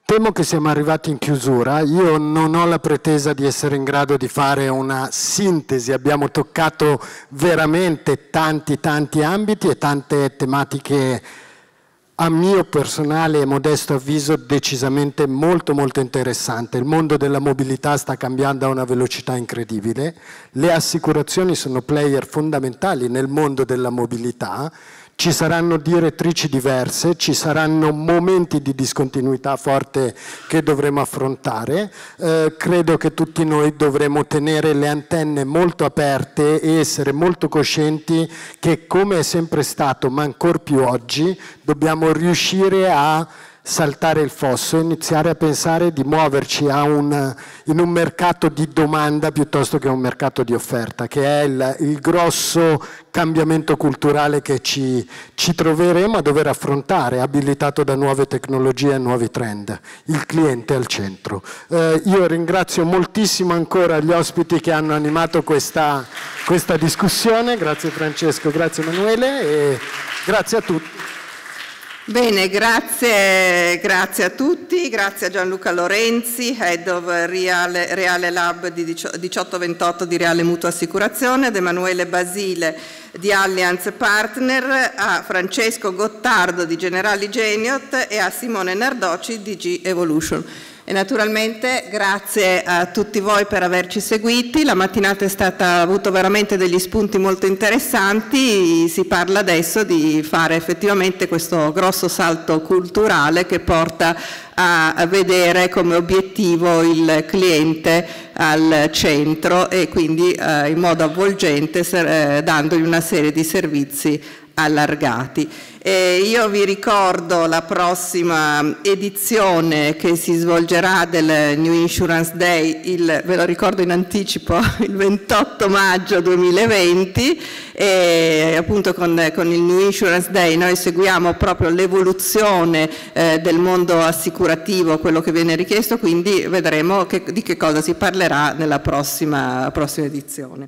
Temo che siamo arrivati in chiusura, io non ho la pretesa di essere in grado di fare una sintesi, abbiamo toccato veramente tanti tanti ambiti e tante tematiche a mio personale e modesto avviso decisamente molto molto interessante. Il mondo della mobilità sta cambiando a una velocità incredibile, le assicurazioni sono player fondamentali nel mondo della mobilità ci saranno direttrici diverse, ci saranno momenti di discontinuità forte che dovremo affrontare, eh, credo che tutti noi dovremo tenere le antenne molto aperte e essere molto coscienti che come è sempre stato, ma ancor più oggi, dobbiamo riuscire a saltare il fosso e iniziare a pensare di muoverci un, in un mercato di domanda piuttosto che un mercato di offerta, che è il, il grosso cambiamento culturale che ci, ci, troveremo a dover affrontare, abilitato da nuove tecnologie e nuovi trend, il cliente al centro. Eh, io ringrazio moltissimo ancora gli ospiti che hanno animato questa, questa discussione, grazie Francesco, grazie Emanuele e grazie a tutti. Bene, grazie, grazie, a tutti, grazie a Gianluca Lorenzi, Head of Reale, Reale Lab di 1828 di Reale Mutua Assicurazione, ad Emanuele Basile di Alliance Partner, a Francesco Gottardo di Generali Geniot e a Simone Nardoci di G Evolution. E naturalmente grazie a tutti voi per averci seguiti, la mattinata è stata, ha avuto veramente degli spunti molto interessanti, si parla adesso di fare effettivamente questo grosso salto culturale che porta a vedere come obiettivo il cliente al centro e quindi eh, in modo avvolgente eh, dandogli una serie di servizi allargati. E io vi ricordo la prossima edizione che si svolgerà del New Insurance Day, il, ve lo ricordo in anticipo, [LAUGHS] il 28 maggio 2020, e appunto con, con il New Insurance Day noi seguiamo proprio l'evoluzione eh, del mondo assicurativo, quello che viene richiesto, quindi vedremo che, di che cosa si parlerà nella prossima, prossima edizione.